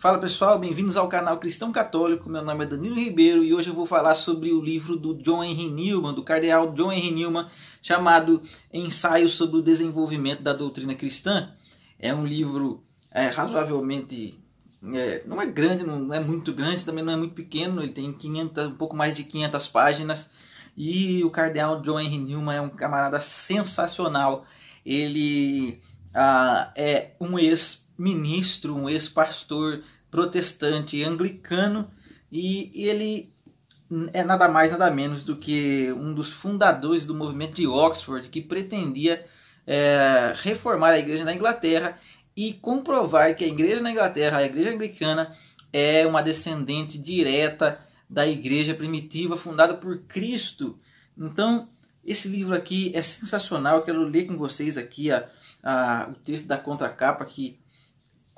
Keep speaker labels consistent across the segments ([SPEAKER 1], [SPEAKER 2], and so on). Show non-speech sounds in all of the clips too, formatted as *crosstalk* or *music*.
[SPEAKER 1] Fala pessoal, bem-vindos ao canal Cristão Católico. Meu nome é Danilo Ribeiro e hoje eu vou falar sobre o livro do John Henry Newman, do cardeal John Henry Newman, chamado Ensaio sobre o Desenvolvimento da Doutrina Cristã. É um livro é, razoavelmente. É, não é grande, não é muito grande, também não é muito pequeno, ele tem 500, um pouco mais de 500 páginas. E o cardeal John Henry Newman é um camarada sensacional. Ele ah, é um ex ministro, um ex-pastor protestante anglicano, e ele é nada mais, nada menos do que um dos fundadores do movimento de Oxford, que pretendia é, reformar a igreja na Inglaterra e comprovar que a igreja na Inglaterra, a igreja anglicana, é uma descendente direta da igreja primitiva fundada por Cristo. Então, esse livro aqui é sensacional, eu quero ler com vocês aqui a, a o texto da contracapa que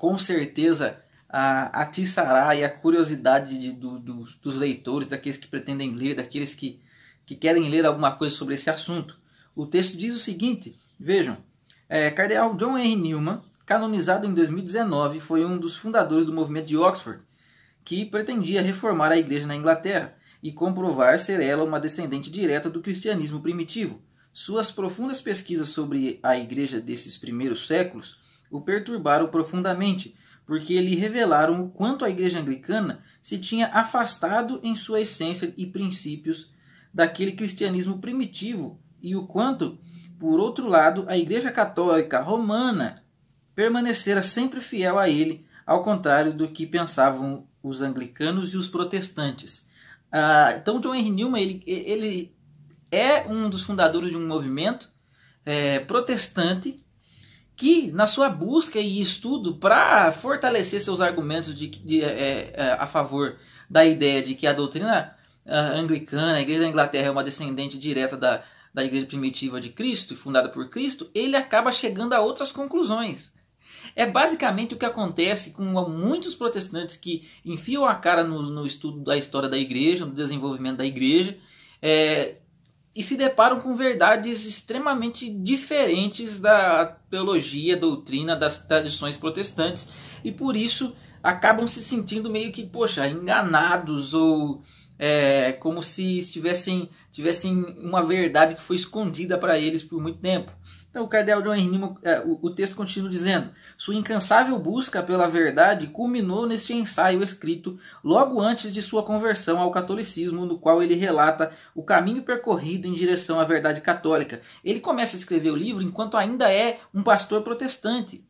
[SPEAKER 1] com certeza atiçará e a curiosidade de, do, do, dos leitores, daqueles que pretendem ler, daqueles que, que querem ler alguma coisa sobre esse assunto. O texto diz o seguinte: vejam, é, Cardeal John R. Newman, canonizado em 2019, foi um dos fundadores do movimento de Oxford, que pretendia reformar a igreja na Inglaterra e comprovar ser ela uma descendente direta do cristianismo primitivo. Suas profundas pesquisas sobre a igreja desses primeiros séculos o perturbaram profundamente, porque lhe revelaram o quanto a Igreja Anglicana se tinha afastado em sua essência e princípios daquele cristianismo primitivo e o quanto, por outro lado, a Igreja Católica Romana permanecera sempre fiel a ele, ao contrário do que pensavam os anglicanos e os protestantes. Ah, então, John Henry Newman ele, ele é um dos fundadores de um movimento é, protestante que na sua busca e estudo para fortalecer seus argumentos de, de, é, é, é, a favor da ideia de que a doutrina ah, anglicana, a Igreja da Inglaterra é uma descendente direta da, da Igreja primitiva de Cristo, fundada por Cristo, ele acaba chegando a outras conclusões. É basicamente o que acontece com muitos protestantes que enfiam a cara no, no estudo da história da igreja, no desenvolvimento da igreja, é, e se deparam com verdades extremamente diferentes da teologia, doutrina, das tradições protestantes e por isso acabam se sentindo meio que, poxa, enganados ou é, como se estivessem tivessem uma verdade que foi escondida para eles por muito tempo. Então, o cardeal John Henry, é, o texto continua dizendo: sua incansável busca pela verdade culminou neste ensaio escrito logo antes de sua conversão ao catolicismo, no qual ele relata o caminho percorrido em direção à verdade católica. Ele começa a escrever o livro enquanto ainda é um pastor protestante.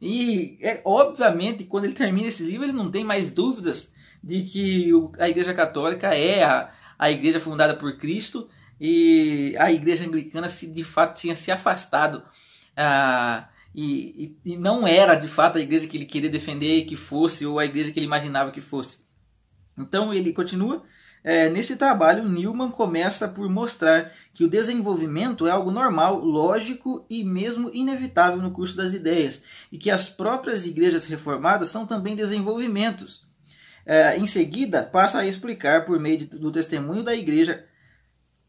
[SPEAKER 1] E, é, obviamente, quando ele termina esse livro, ele não tem mais dúvidas de que a Igreja Católica é a, a igreja fundada por Cristo e a igreja anglicana se de fato tinha se afastado ah, e, e, e, não era de fato a igreja que ele queria defender que fosse ou a igreja que ele imaginava que fosse. Então ele continua. É, neste trabalho, Newman começa por mostrar que o desenvolvimento é algo normal, lógico e mesmo inevitável no curso das ideias, e que as próprias igrejas reformadas são também desenvolvimentos. É, em seguida, passa a explicar, por meio de, do testemunho da igreja,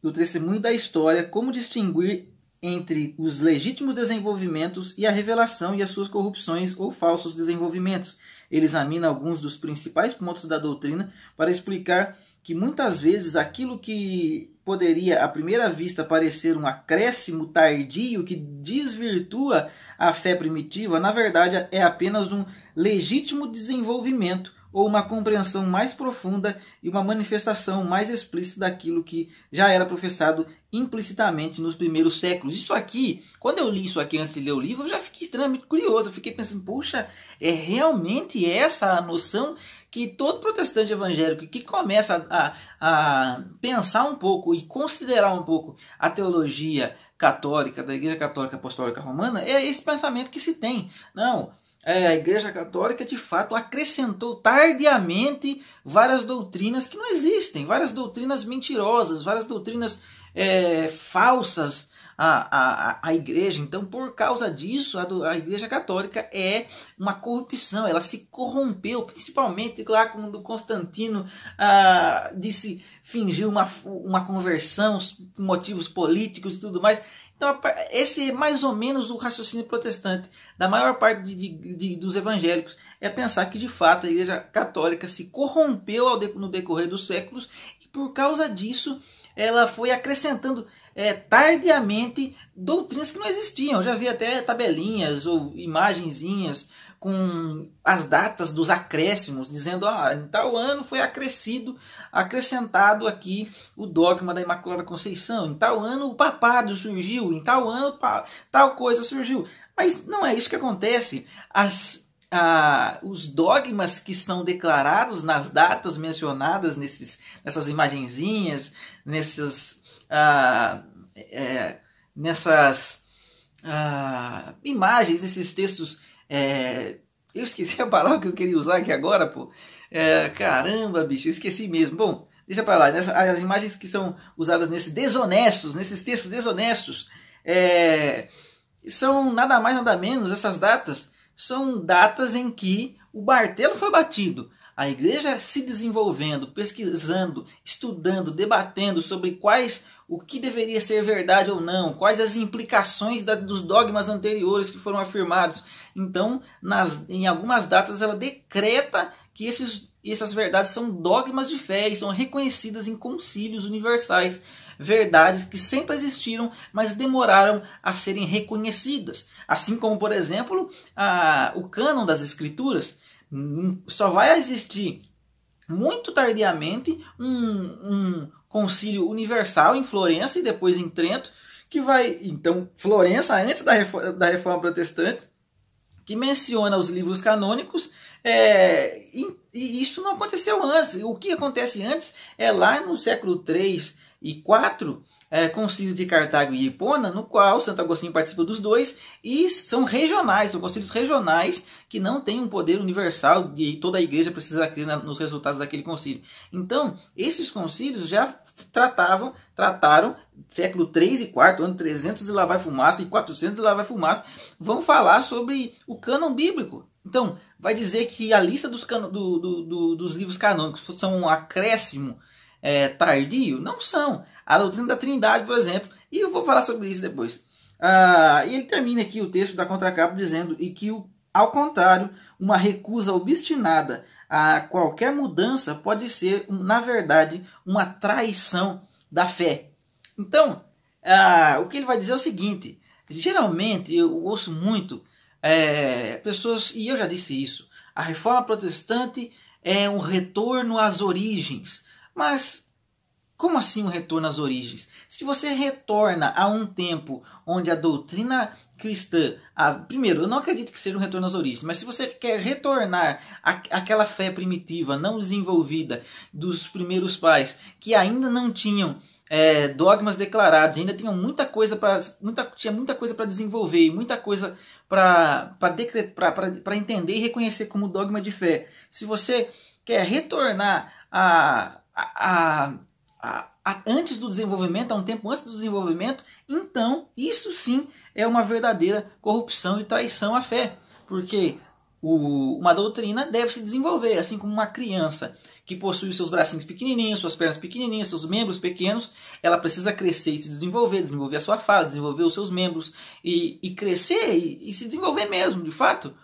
[SPEAKER 1] do testemunho da história como distinguir entre os legítimos desenvolvimentos e a revelação e as suas corrupções ou falsos desenvolvimentos. Ele examina alguns dos principais pontos da doutrina para explicar que muitas vezes aquilo que poderia à primeira vista parecer um acréscimo tardio que desvirtua a fé primitiva, na verdade é apenas um legítimo desenvolvimento ou uma compreensão mais profunda e uma manifestação mais explícita daquilo que já era professado implicitamente nos primeiros séculos. Isso aqui, quando eu li isso aqui antes de ler o livro, eu já fiquei extremamente curioso. Eu fiquei pensando, puxa, é realmente essa a noção que todo protestante evangélico que começa a, a pensar um pouco e considerar um pouco a teologia católica, da Igreja Católica Apostólica Romana, é esse pensamento que se tem. Não, é, a Igreja Católica de fato acrescentou tardiamente várias doutrinas que não existem, várias doutrinas mentirosas, várias doutrinas é, falsas à, à, à Igreja. Então, por causa disso, a, a Igreja Católica é uma corrupção, ela se corrompeu, principalmente lá quando Constantino ah, disse fingir uma, uma conversão, motivos políticos e tudo mais. Então, esse é mais ou menos o raciocínio protestante da maior parte de, de, de, dos evangélicos. É pensar que, de fato, a Igreja Católica se corrompeu de, no decorrer dos séculos e, por causa disso, ela foi acrescentando é, tardiamente doutrinas que não existiam. Eu já vi até tabelinhas ou imagenzinhas com as datas dos acréscimos, dizendo ah, em tal ano foi acrescido, acrescentado aqui o dogma da Imaculada Conceição, em tal ano o papado surgiu, em tal ano tal coisa surgiu. Mas não é isso que acontece. As, ah, os dogmas que são declarados nas datas mencionadas nesses, nessas imagenzinhas, nessas, ah, é, nessas ah, imagens, nesses textos é, eu esqueci *laughs* a palavra que eu queria usar aqui agora, pô. É, caramba, bicho, esqueci mesmo. Bom, deixa para lá. as imagens que são usadas nesses desonestos, nesses textos desonestos, é, são nada mais nada menos essas datas são datas em que o martelo foi batido. A igreja se desenvolvendo, pesquisando, estudando, debatendo sobre quais o que deveria ser verdade ou não, quais as implicações da, dos dogmas anteriores que foram afirmados, então, nas, em algumas datas, ela decreta que esses, essas verdades são dogmas de fé e são reconhecidas em concílios universais. Verdades que sempre existiram, mas demoraram a serem reconhecidas. Assim como, por exemplo, a, o cânon das Escrituras hum, só vai existir muito tardiamente um, um concílio universal em Florença e depois em Trento, que vai. Então, Florença, antes da reforma, da reforma protestante, que menciona os livros canônicos, é, e, e, isso não aconteceu antes. O que acontece antes é lá no século 3 e 4, é, concílio de Cartago e Hipona, no qual Santo Agostinho participa dos dois, e são regionais, são concílios regionais que não têm um poder universal e toda a igreja precisa crer nos resultados daquele concílio. Então, esses concílios já tratavam, trataram, século 3 e 4, ano 300 e lá vai fumaça, e 400 e lá vai fumaça, vão falar sobre o cânon bíblico. Então, vai dizer que a lista dos, cano, do, do, do, dos livros canônicos são um acréscimo é, tardio? Não são. A doutrina da Trindade, por exemplo, e eu vou falar sobre isso depois. Ah, e ele termina aqui o texto da contracapa dizendo e que, ao contrário, uma recusa obstinada a qualquer mudança pode ser, na verdade, uma traição da fé. Então, o que ele vai dizer é o seguinte: geralmente eu ouço muito é, pessoas, e eu já disse isso, a reforma protestante é um retorno às origens. Mas como assim um retorno às origens? Se você retorna a um tempo onde a doutrina cristã, a, ah, primeiro, eu não acredito que seja um retorno às origens, mas se você quer retornar àquela fé primitiva, não desenvolvida, dos primeiros pais, que ainda não tinham é, dogmas declarados, ainda tinham muita coisa para muita, tinha muita coisa para desenvolver, muita coisa para entender e reconhecer como dogma de fé. Se você quer retornar a, a, a, a antes do desenvolvimento, a um tempo antes do desenvolvimento, então isso sim é uma verdadeira corrupção e traição à fé, porque o, uma doutrina deve se desenvolver, assim como uma criança que possui seus bracinhos pequenininhos, suas pernas pequenininhas, seus membros pequenos, ela precisa crescer e se desenvolver, desenvolver a sua fala, desenvolver os seus membros e, e crescer e, e se desenvolver mesmo, de fato.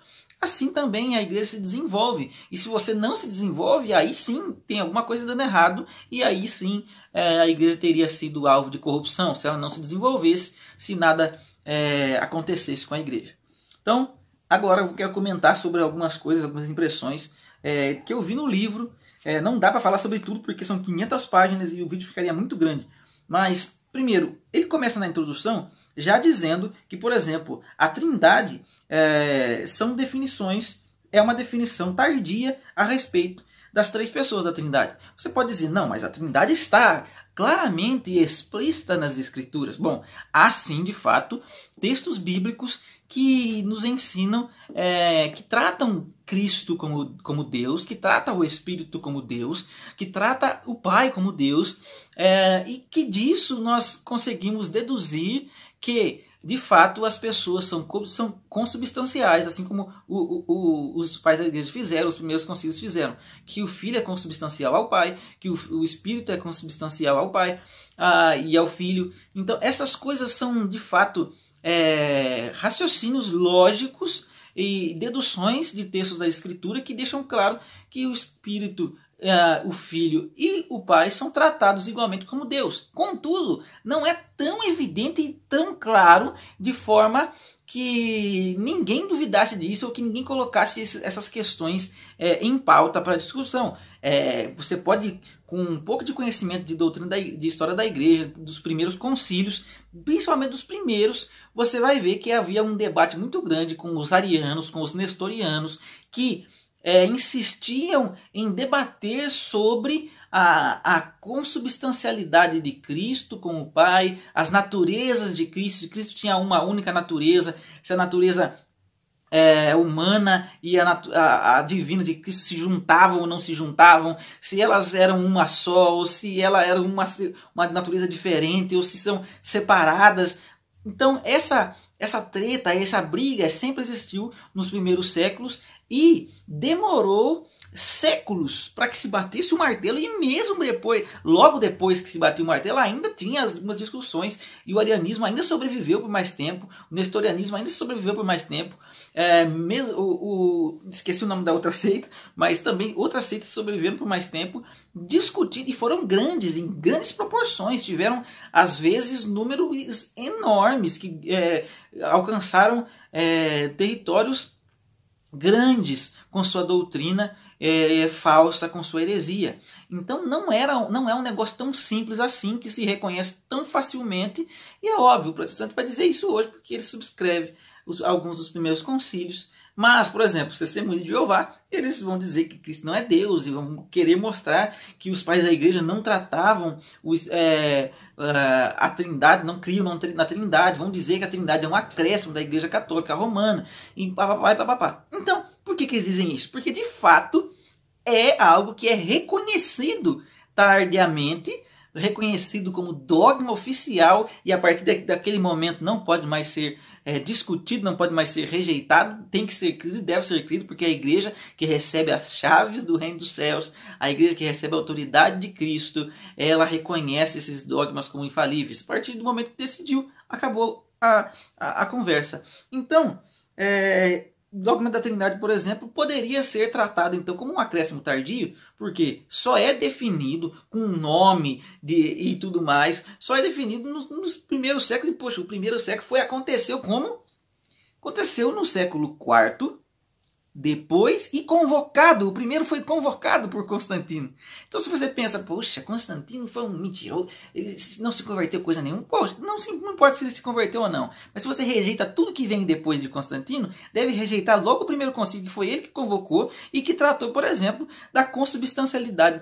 [SPEAKER 1] Assim também a igreja se desenvolve. E se você não se desenvolve, aí sim tem alguma coisa dando errado, e aí sim eh, a igreja teria sido alvo de corrupção, se ela não se desenvolvesse, se nada é, acontecesse com a igreja. Então, agora eu quero comentar sobre algumas coisas, algumas impressões é, que eu vi no livro. É, não dá para falar sobre tudo porque são 500 páginas e o vídeo ficaria muito grande. Mas, primeiro, ele começa na introdução já dizendo que, por exemplo, a trindade é, são definições, é uma definição tardia a respeito das três pessoas da Trindade. Você pode dizer, não, mas a Trindade está claramente explícita nas Escrituras. Bom, há sim, de fato, textos bíblicos que nos ensinam, é, que tratam Cristo como, como Deus, que trata o Espírito como Deus, que trata o Pai como Deus, é, e que disso nós conseguimos deduzir que de fato as pessoas são, são consubstanciais, assim como o, o, o, os pais da igreja fizeram, os primeiros concílios fizeram, que o filho é consubstancial ao pai, que o, o espírito é consubstancial ao pai ah, e ao filho. Então essas coisas são de fato é, raciocínios lógicos e deduções de textos da escritura que deixam claro que o espírito uh, o filho e o pai são tratados igualmente como Deus. Contudo, não é tão evidente e tão claro de forma que ninguém duvidasse disso ou que ninguém colocasse essas questões é, em pauta para discussão. É, você pode, com um pouco de conhecimento de doutrina da, de história da igreja, dos primeiros concílios, principalmente dos primeiros, você vai ver que havia um debate muito grande com os arianos, com os nestorianos, que é, insistiam em debater sobre a, a consubstancialidade de Cristo com o Pai, as naturezas de Cristo, se Cristo tinha uma única natureza, se a natureza é, humana e a, a, a, divina de Cristo se juntavam ou não se juntavam, se elas eram uma só, ou se ela era uma, uma natureza diferente, ou se são separadas. Então, essa essa treta, essa briga sempre existiu nos primeiros séculos e demorou séculos para que se batesse o martelo e mesmo depois, logo depois que se bateu o martelo, ainda tinha algumas discussões e o arianismo ainda sobreviveu por mais tempo, o nestorianismo ainda sobreviveu por mais tempo, é, mesmo o, o, esqueci o nome da outra *laughs* seita, mas também outras seitas sobreviveram por mais tempo, discutindo e foram grandes, em grandes proporções, tiveram às vezes números enormes que é, alcançaram é, territórios grandes com sua doutrina é, é, falsa com sua heresia. Então não, era, não é um negócio tão simples assim, que se reconhece tão facilmente, e é óbvio, o protestante vai dizer isso hoje, porque ele subscreve os, alguns dos primeiros concílios, mas, por exemplo, os muito de Jeová, eles vão dizer que Cristo não é Deus e vão querer mostrar que os pais da igreja não tratavam os, é, é a trindade, não criam na trindade, vão dizer que a trindade é um acréscimo da igreja católica romana e papapá e papapá. Então, por que, que eles dizem isso? Porque, de fato, é algo que é reconhecido tardiamente, reconhecido como dogma oficial, e a partir de, daquele momento não pode mais ser é, discutido, não pode mais ser rejeitado, tem que ser crido e deve ser crido, porque é a igreja que recebe as chaves do reino dos céus, a igreja que recebe a autoridade de Cristo, ela reconhece esses dogmas como infalíveis. A partir do momento que decidiu, acabou a, a, a conversa. Então, é, documento da Trindade, por exemplo, poderia ser tratado então como um acréscimo tardio, porque só é definido com nome de, e tudo mais, só é definido nos, nos primeiros séculos, e poxa, o primeiro século foi aconteceu como aconteceu no século IV depois e convocado. O primeiro foi convocado por Constantino. Então, se você pensa, poxa, Constantino foi um mentiroso, ele não se converteu coisa nenhuma, poxa, não, se, não importa se ele se converteu ou não. Mas se você rejeita tudo que vem depois de Constantino, deve rejeitar logo o primeiro concílio, que foi ele que convocou e que tratou, por exemplo, da consubstancialidade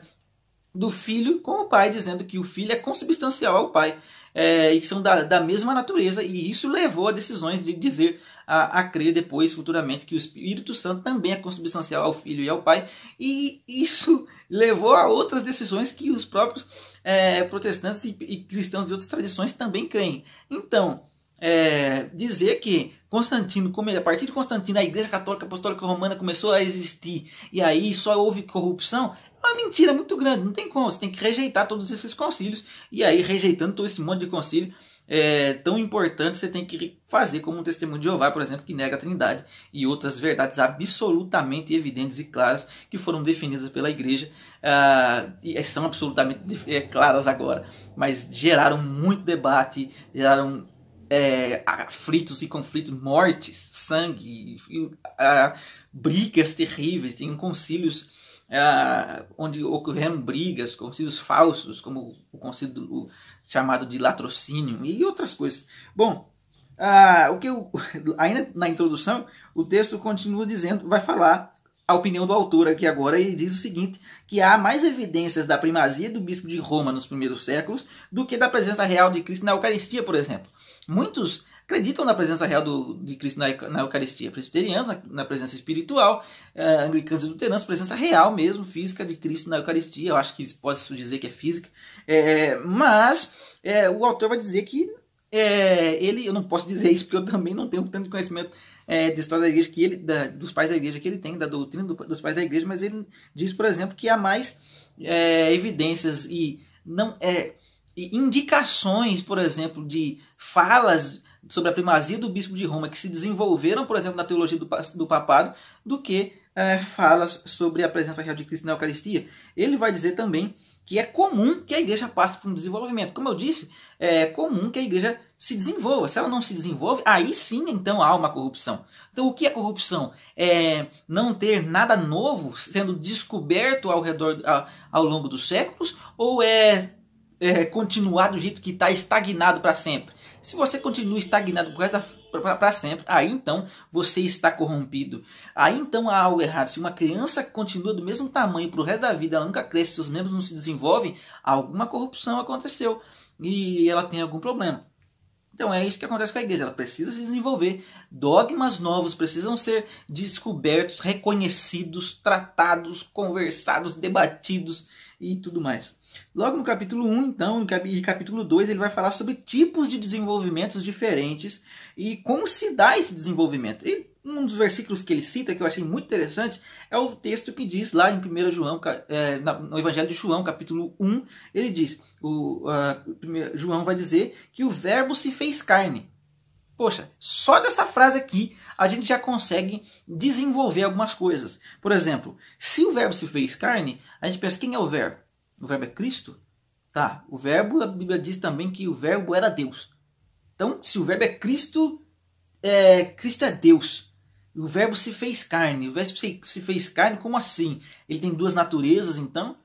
[SPEAKER 1] do filho com o pai, dizendo que o filho é consubstancial ao pai é, e que são da, da mesma natureza, e isso levou a decisões de dizer a, a crer depois, futuramente, que o Espírito Santo também é consubstancial ao Filho e ao Pai, e isso *laughs* levou a outras decisões que os próprios é, protestantes e, e, cristãos de outras tradições também creem. Então, é, dizer que Constantino, a partir de Constantino, a Igreja Católica Apostólica Romana começou a existir e aí só houve corrupção uma mentira muito grande, não tem como, você tem que rejeitar todos esses concílios, e aí rejeitando todo esse monte de concílio é, tão importante, você tem que fazer como o um testemunho de Jeová, por exemplo, que nega a trindade, e outras verdades absolutamente evidentes e claras que foram definidas pela igreja, uh, e é, são absolutamente é, claras agora, mas geraram muito debate, geraram é, aflitos e conflitos, mortes, sangue, e, uh, brigas terríveis, tem concílios é onde ocorreram brigas, concílios falsos, como o concílio chamado de latrocínio e outras coisas. Bom, ah, o que eu, *laughs* ainda na introdução, o texto continua dizendo, vai falar a opinião do autor aqui agora, e diz o seguinte, que há mais evidências da primazia do bispo de Roma nos primeiros séculos do que da presença real de Cristo na Eucaristia, por exemplo. Muitos acreditam na presença real do, de Cristo na, na Eucaristia. Presbiterianos, na, na, presença espiritual, eh, anglicanos e luteranos, presença real mesmo, física de Cristo na Eucaristia. Eu acho que posso dizer que é física. É, mas é, o autor vai dizer que é, ele, eu não posso dizer isso porque eu também não tenho tanto conhecimento é, da história da igreja que ele, da, dos pais da igreja que ele tem, da doutrina do, dos pais da igreja, mas ele diz, por exemplo, que há mais é, evidências e não é e indicações, por exemplo, de falas sobre a primazia do bispo de Roma, que se desenvolveram, por exemplo, na teologia do, papado, do que é, falas sobre a presença real de Cristo na Eucaristia. Ele vai dizer também que é comum que a igreja passe por um desenvolvimento. Como eu disse, é comum que a igreja se desenvolva. Se ela não se desenvolve, aí sim então há uma corrupção. Então o que é corrupção? É não ter nada novo sendo descoberto ao redor ao longo dos séculos ou é, é continuar do jeito que está estagnado para sempre? Se você continua estagnado para sempre, aí então você está corrompido. Aí então há algo errado. Se uma criança continua do mesmo tamanho para o resto da vida, ela nunca cresce, seus membros não se desenvolvem, alguma corrupção aconteceu e ela tem algum problema. Então é isso que acontece com a igreja, ela precisa se desenvolver. Dogmas novos precisam ser descobertos, reconhecidos, tratados, conversados, debatidos e tudo mais. Logo no capítulo 1, então, e capítulo 2, ele vai falar sobre tipos de desenvolvimentos diferentes e como se dá esse desenvolvimento. E um dos versículos que ele cita, que eu achei muito interessante, é o texto que diz lá em 1 João, é, no Evangelho de João, capítulo 1, ele diz, o, uh, João vai dizer que o verbo se fez carne. Poxa, só dessa frase aqui a gente já consegue desenvolver algumas coisas. Por exemplo, se o verbo se fez carne, a gente pensa quem é o verbo? O verbo é Cristo? Tá, o verbo, a Bíblia diz também que o verbo era Deus. Então, se o verbo é Cristo, é, Cristo é Deus. O verbo se fez carne. O verbo se fez carne, como assim? Ele tem duas naturezas, então?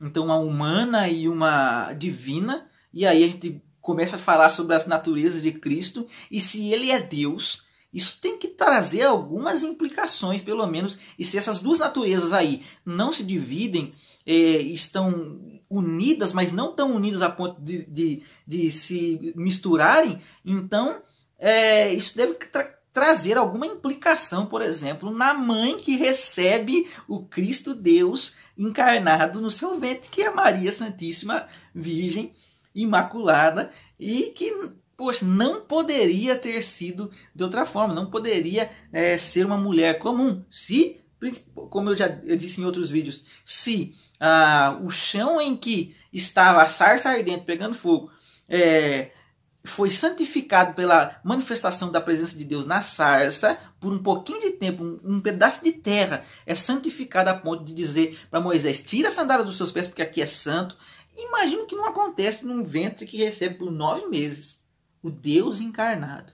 [SPEAKER 1] Então, uma humana e uma divina. E aí a gente começa a falar sobre as naturezas de Cristo. E se ele é Deus, isso tem que trazer algumas implicações, pelo menos. E se essas duas naturezas aí não se dividem, é, estão unidas, mas não tão unidas a ponto de, de, de se misturarem, então é, isso deve tra trazer alguma implicação, por exemplo, na mãe que recebe o Cristo Deus encarnado no seu ventre, que é Maria Santíssima Virgem Imaculada, e que poxa, não poderia ter sido de outra forma, não poderia é, ser uma mulher comum, se, como eu já eu disse em outros vídeos, se ah, o chão em que estava a sarça ardente pegando fogo é, foi santificado pela manifestação da presença de Deus na sarça por um pouquinho de tempo, um, um pedaço de terra é santificado a ponto de dizer para Moisés: tira a sandália dos seus pés, porque aqui é santo. Imagino que não acontece num ventre que recebe por nove meses o Deus encarnado.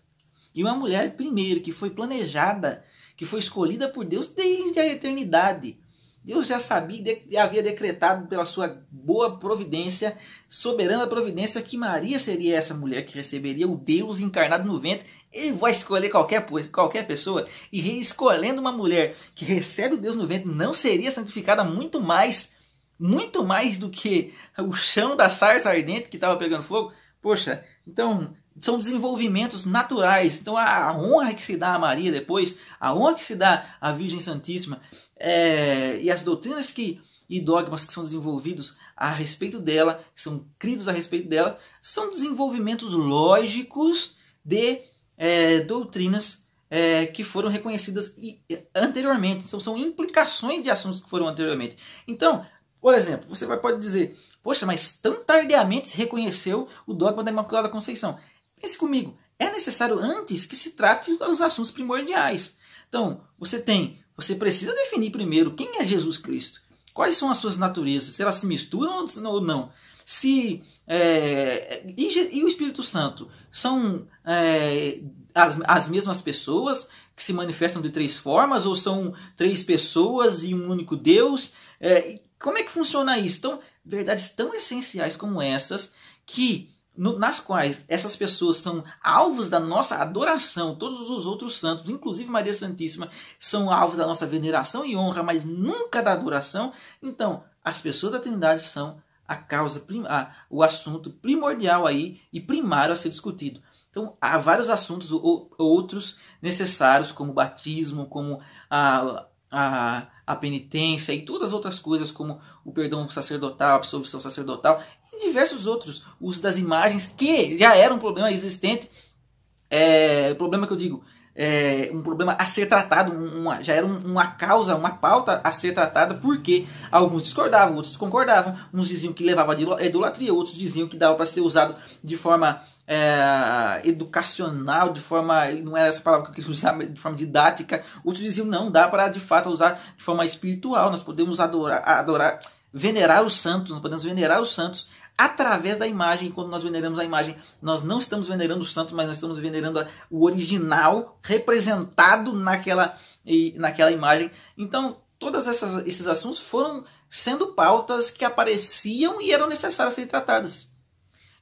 [SPEAKER 1] E uma mulher, primeiro, que foi planejada, que foi escolhida por Deus desde a eternidade Deus já sabia e havia decretado pela sua boa providência, soberana providência, que Maria seria essa mulher que receberia o Deus encarnado no ventre. Ele vai escolher qualquer, qualquer pessoa e escolhendo uma mulher que recebe o Deus no ventre não seria santificada muito mais, muito mais do que o chão da sarça ardente que estava pegando fogo. Poxa, então são desenvolvimentos naturais. Então a honra que se dá a Maria depois, a honra que se dá à Virgem Santíssima, é, e as doutrinas que e dogmas que são desenvolvidos a respeito dela, que são cridos a respeito dela, são desenvolvimentos lógicos de é, doutrinas é, que foram reconhecidas anteriormente. Então, são implicações de assuntos que foram anteriormente. Então, por exemplo, você vai, pode dizer, poxa, mas tão tardiamente se reconheceu o dogma da Imaculada Conceição. Pense comigo, é necessário antes que se trate os assuntos primordiais. Então, você tem você precisa definir primeiro quem é Jesus Cristo. Quais são as suas naturezas? Se elas se misturam ou não? Se é, e, e, o Espírito Santo são é, as, as mesmas pessoas que se manifestam de três formas ou são três pessoas e um único Deus? É, como é que funciona isso? Então, verdades tão essenciais como essas que no, nas quais essas pessoas são alvos da nossa adoração, todos os outros santos, inclusive Maria Santíssima, são alvos da nossa veneração e honra, mas nunca da adoração, então as pessoas da Trindade são a causa, a, o assunto primordial aí e primário a ser discutido. Então, há vários assuntos ou, outros necessários, como o batismo, como a, a, a penitência e todas as outras coisas, como o perdão sacerdotal, a absolvição sacerdotal, e diversos outros. O uso das imagens, que já era um problema existente, é, problema que eu digo, é, um problema a ser tratado, uma, já era uma causa, uma pauta a ser tratada, porque alguns discordavam, outros concordavam, uns diziam que levava à idolatria, outros diziam que dava para ser usado de forma é, educacional, de forma, não era essa palavra que eu queria usar, de forma didática, outros diziam não, dá para de fato usar de forma espiritual, nós podemos adorar, adorar venerar os santos, nós podemos venerar os santos através da imagem. Quando nós veneramos a imagem, nós não estamos venerando o santo, mas nós estamos venerando o original representado naquela, naquela imagem. Então, todos esses assuntos foram sendo pautas que apareciam e eram necessárias serem tratadas.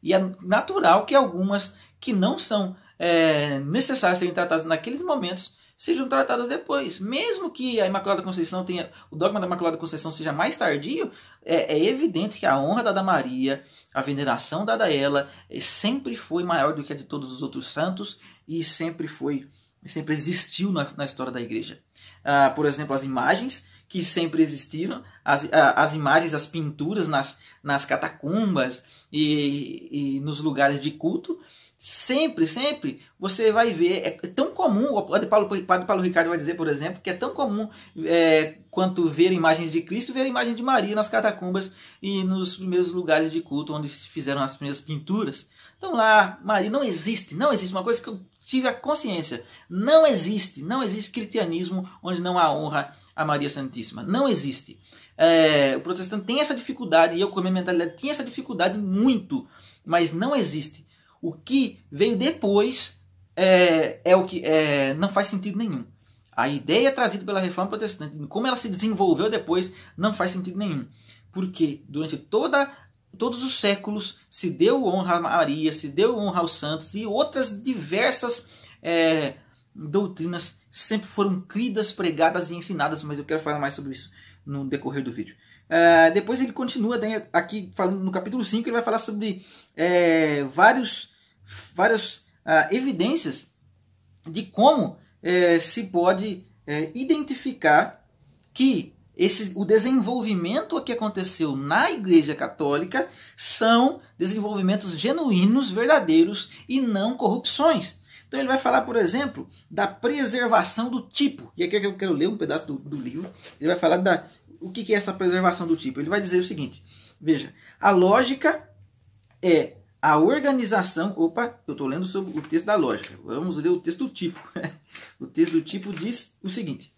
[SPEAKER 1] E é natural que algumas que não são é, necessárias serem tratadas naqueles momentos sejam tratadas depois. Mesmo que a Imaculada Conceição tenha. O dogma da Imaculada Conceição seja mais tardio, é, é evidente que a honra dada a Maria, a veneração dada a ela, é, sempre foi maior do que a de todos os outros santos e sempre foi. Sempre existiu na, na história da igreja. Ah, por exemplo, as imagens que sempre existiram, as, as imagens, as pinturas nas, nas catacumbas e, e nos lugares de culto, sempre, sempre você vai ver, é, é tão comum, o Padre Paulo, Padre Paulo Ricardo vai dizer, por exemplo, que é tão comum é, quanto ver imagens de Cristo, ver imagens de Maria nas catacumbas e nos primeiros lugares de culto onde se fizeram as primeiras pinturas. Então lá, Maria não existe, não existe uma coisa que eu tive a consciência, não existe, não existe cristianismo onde não há honra a Maria Santíssima. Não existe. É, o protestante tem essa dificuldade, e eu com a minha mentalidade tinha essa dificuldade muito, mas não existe. O que veio depois é, é o que é, não faz sentido nenhum. A ideia trazida pela reforma protestante, como ela se desenvolveu depois, não faz sentido nenhum. Porque durante toda todos os séculos se deu honra a Maria, se deu honra aos santos e outras diversas é, doutrinas sempre foram cridas, pregadas e ensinadas, mas eu quero falar mais sobre isso no decorrer do vídeo. É, depois ele continua aqui falando no capítulo 5, ele vai falar sobre é, vários, várias ah, evidências de como é, se pode é, identificar que esse, o desenvolvimento que aconteceu na Igreja Católica são desenvolvimentos genuínos, verdadeiros e não corrupções. Então ele vai falar, por exemplo, da preservação do tipo. E aqui é que eu quero ler um pedaço do, do livro. Ele vai falar da o que, que é essa preservação do tipo. Ele vai dizer o seguinte: veja, a lógica é a organização. Opa, eu estou lendo sobre o texto da lógica. Vamos ler o texto do tipo. *laughs* o texto do tipo diz o seguinte: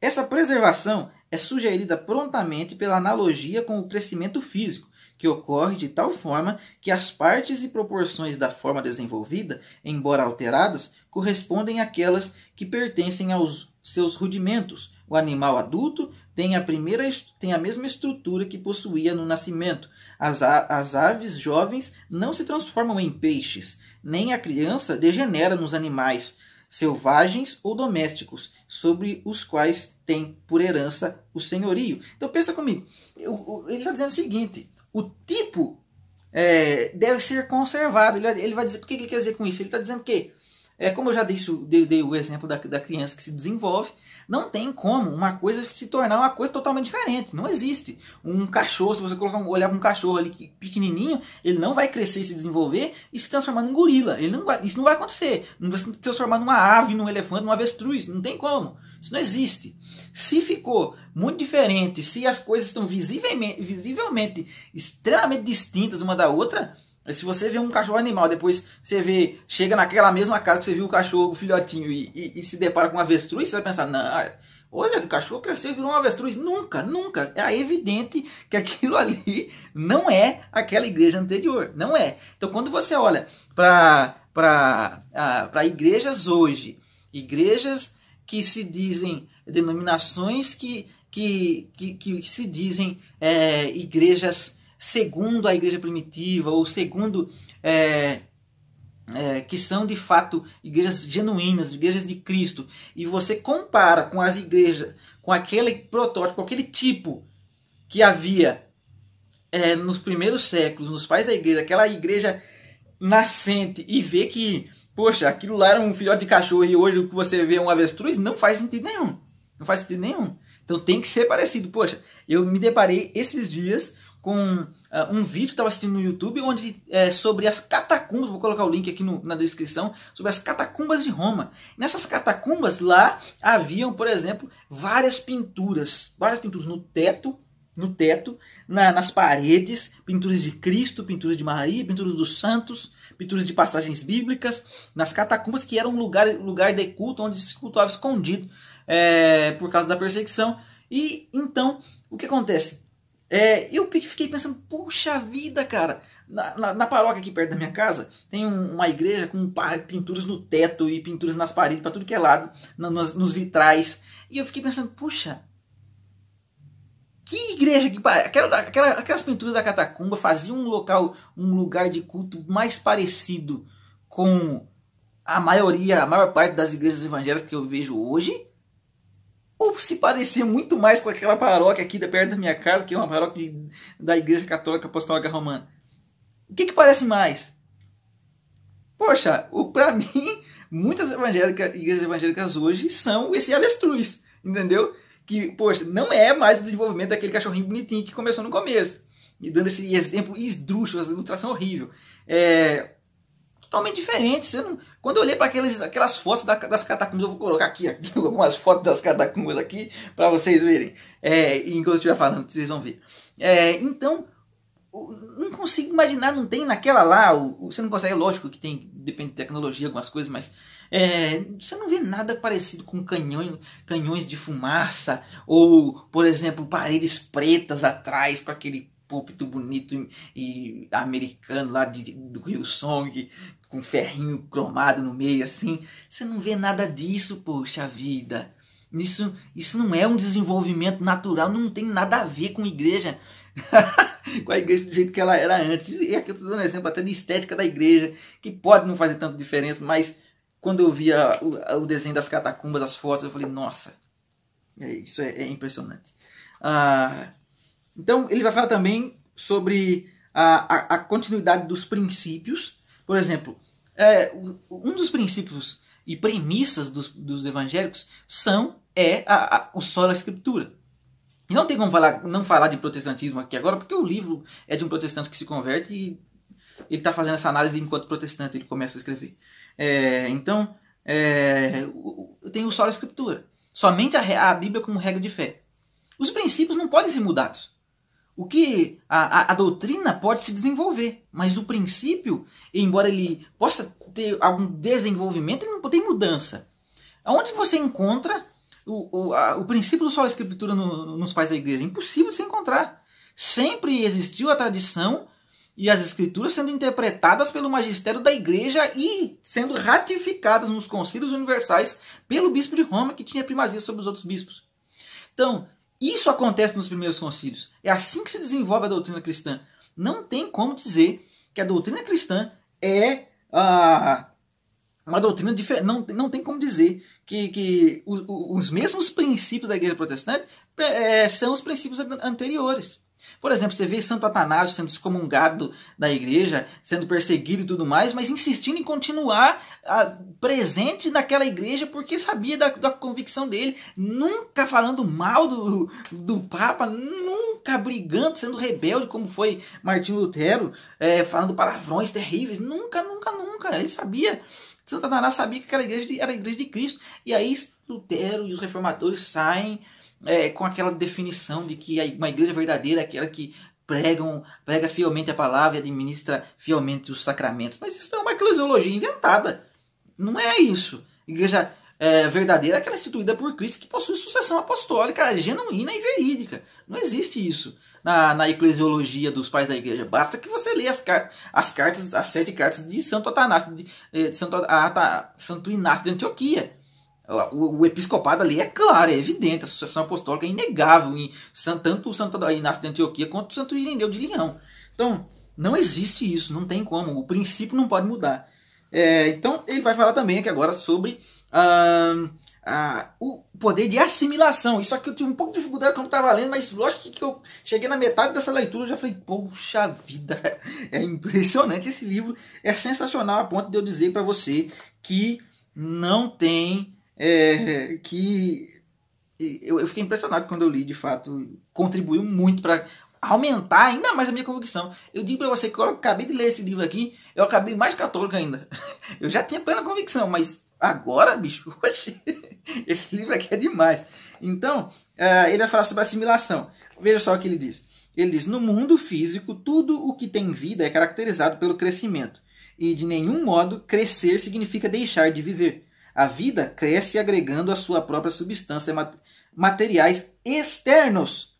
[SPEAKER 1] essa preservação é sugerida prontamente pela analogia com o crescimento físico que ocorre de tal forma que as partes e proporções da forma desenvolvida, embora alteradas, correspondem àquelas que pertencem aos seus rudimentos. O animal adulto tem a, primeira, tem a mesma estrutura que possuía no nascimento. As, a, as aves jovens não se transformam em peixes, nem a criança degenera nos animais selvagens ou domésticos, sobre os quais tem por herança o senhorio. Então pensa comigo, ele está dizendo o seguinte: o tipo é, deve ser conservado. Ele, ele vai dizer, o que ele quer dizer com isso? Ele está dizendo que, é, como eu já dei, dei, dei o exemplo da, da criança que se desenvolve, não tem como uma coisa se tornar uma coisa totalmente diferente. Não existe. Um cachorro, se você colocar um, olhar para um cachorro ali pequenininho, ele não vai crescer e se desenvolver e se transformar num gorila. Ele não vai, isso não vai acontecer. Não vai se transformar numa ave, num elefante, num avestruz. Não tem como. Isso não existe. Se ficou muito diferente, se as coisas estão visivelmente, visivelmente extremamente distintas uma da outra, se você vê um cachorro animal, depois você vê, chega naquela mesma casa que você viu o cachorro, o filhotinho, e, e, e se depara com um avestruz, você vai pensar, não, olha, o cachorro cresceu e é virou um avestruz. Nunca, nunca. É evidente que aquilo *laughs* ali não é aquela igreja anterior. Não é. Então, quando você olha para ah, igrejas hoje, igrejas que se dizem denominações que, que, que, que se dizem é, igrejas segundo a igreja primitiva ou segundo é, é, que são de fato igrejas genuínas, igrejas de Cristo, e você compara com as igrejas, com aquele protótipo, aquele tipo que havia é, nos primeiros séculos, nos pais da igreja, aquela igreja nascente, e vê que Poxa, aquilo lá era um filhote de cachorro e hoje o que você vê é um avestruz, não faz sentido nenhum. Não faz sentido nenhum. Então tem que ser parecido. Poxa, eu me deparei esses dias com uh, um vídeo que estava assistindo no YouTube onde é, sobre as catacumbas, vou colocar o link aqui no, na descrição, sobre as catacumbas de Roma. Nessas catacumbas lá haviam, por exemplo, várias pinturas, várias pinturas no teto, no teto, na, nas paredes, pinturas de Cristo, pinturas de Maria, pinturas dos santos, pinturas de passagens bíblicas, nas catacumbas, que era um lugar, lugar de culto onde se cultuava escondido é, por causa da perseguição. E então, o que acontece? É, eu fiquei pensando, puxa vida, cara, na, na, na, paróquia aqui perto da minha casa, tem um, uma igreja com pinturas no teto e pinturas nas paredes, para tudo que é lado, no, nos, nos, vitrais. E eu fiquei pensando, puxa, que igreja que Aquela, aquela, aquelas pinturas da catacumba faziam um local, um lugar de culto mais parecido com a maioria, a maior parte das igrejas evangélicas que eu vejo hoje. Ou se parecia muito mais com aquela paróquia aqui da perto da minha casa, que é uma paróquia da Igreja Católica Apostólica Romana. O que, que parece mais? Poxa, o para *laughs* mim, muitas evangélicas, igrejas evangélicas hoje são esse avestruz, entendeu? que, poxa, não é mais o desenvolvimento daquele cachorrinho bonitinho que começou no começo. E dando esse exemplo esdrúxulo, essa ilustração horrível. É totalmente diferente. Não... Quando eu olhei para aquelas, aquelas fotos da, das catacumbas, eu vou colocar aqui, aqui *laughs* algumas fotos das catacumbas aqui para vocês verem. É, enquanto eu estiver falando, vocês vão ver. É, então, não consigo imaginar, não tem naquela lá, você não consegue, é lógico que tem, depende de tecnologia, algumas coisas, mas é, você não vê nada parecido com canhões, canhões de fumaça, ou, por exemplo, paredes pretas atrás com aquele púlpito bonito e, e americano lá de, do Rio Song, com ferrinho cromado no meio, assim. Você não vê nada disso, poxa vida. Isso, isso não é um desenvolvimento natural, não tem nada a ver com igreja. *laughs* com a igreja do jeito que ela era antes. E aqui eu estou dando exemplo até de estética da igreja, que pode não fazer tanta diferença, mas quando eu via o, o desenho das catacumbas, as fotos, eu falei, nossa, é, isso é, é impressionante. Ah, então, ele vai falar também sobre a, a, a continuidade dos princípios. Por exemplo, é, um dos princípios e premissas dos, dos evangélicos são é a, a, o solo escritura. E não tem como falar, não falar de protestantismo aqui agora, porque o livro é de um protestante que se converte e ele está fazendo essa análise enquanto protestante, ele começa a escrever. É, então, é, tenho o solo escritura. Somente a, a, Bíblia como regra de fé. Os princípios não podem ser mudados. O que a, a, a doutrina pode se desenvolver, mas o princípio, embora ele possa ter algum desenvolvimento, ele não tem mudança. Onde você encontra o, o, a, o princípio do solo escritura no, nos pais da igreja. Impossível de se encontrar. Sempre existiu a tradição e as escrituras sendo interpretadas pelo magistério da igreja e sendo ratificadas nos concílios universais pelo bispo de Roma, que tinha primazia sobre os outros bispos. Então, isso acontece nos primeiros concílios. É assim que se desenvolve a doutrina cristã. Não tem como dizer que a doutrina cristã é a, ah, uma doutrina diferente. Não, não tem como dizer que, que os, os mesmos princípios da igreja protestante é, é são os princípios anteriores. Por exemplo, você vê Santo Atanásio sendo excomungado da igreja, sendo perseguido e tudo mais, mas insistindo em continuar ah, presente naquela igreja porque sabia da, da convicção dele, nunca falando mal do, do Papa, nunca brigando, sendo rebelde, como foi Martinho Lutero, é, falando palavrões terríveis, nunca, nunca, nunca. Ele sabia Santa Ana sabia que aquela igreja era a igreja de Cristo. E aí Lutero e os reformadores saem é, com aquela definição de que uma igreja verdadeira é aquela que pregam, prega fielmente a palavra e administra fielmente os sacramentos. Mas isso não é uma eclesiologia inventada. Não é isso. Igreja é, verdadeira é aquela instituída por Cristo que possui sucessão apostólica genuína e verídica. Não existe isso na, na eclesiologia dos pais da igreja. Basta que você leia as, as cartas, as sete cartas de Santo Atanásio, de, eh, de Santo, Ata, Santo Inácio de Antioquia. O, o, episcopado ali é claro, é evidente, a sucessão apostólica é inegável, em, tanto o Santo Inácio de Antioquia quanto o Santo Irineu de Leão. Então, não existe isso, não tem como, o princípio não pode mudar. É, então, ele vai falar também aqui agora sobre ah, o poder de assimilação. Isso aqui eu tive um pouco de dificuldade quando estava lendo, mas lógico que eu cheguei na metade dessa leitura e já falei, poxa vida, *laughs* é impressionante esse livro, é sensacional a ponto de eu dizer para você que não tem, é, que eu, eu, fiquei impressionado quando eu li, de fato, contribuiu muito para aumentar ainda mais a minha convicção. Eu digo para você que eu acabei de ler esse livro aqui, eu acabei mais católico ainda. *laughs* Eu já tinha plena convicção, mas agora, bicho, hoje *laughs* *laughs* Esse livro aqui é demais. Então, eh, ele vai falar sobre assimilação. Veja só o que ele diz. Ele diz: No mundo físico, tudo o que tem vida é caracterizado pelo crescimento. E de nenhum modo crescer significa deixar de viver. A vida cresce agregando a sua própria substância materiais externos.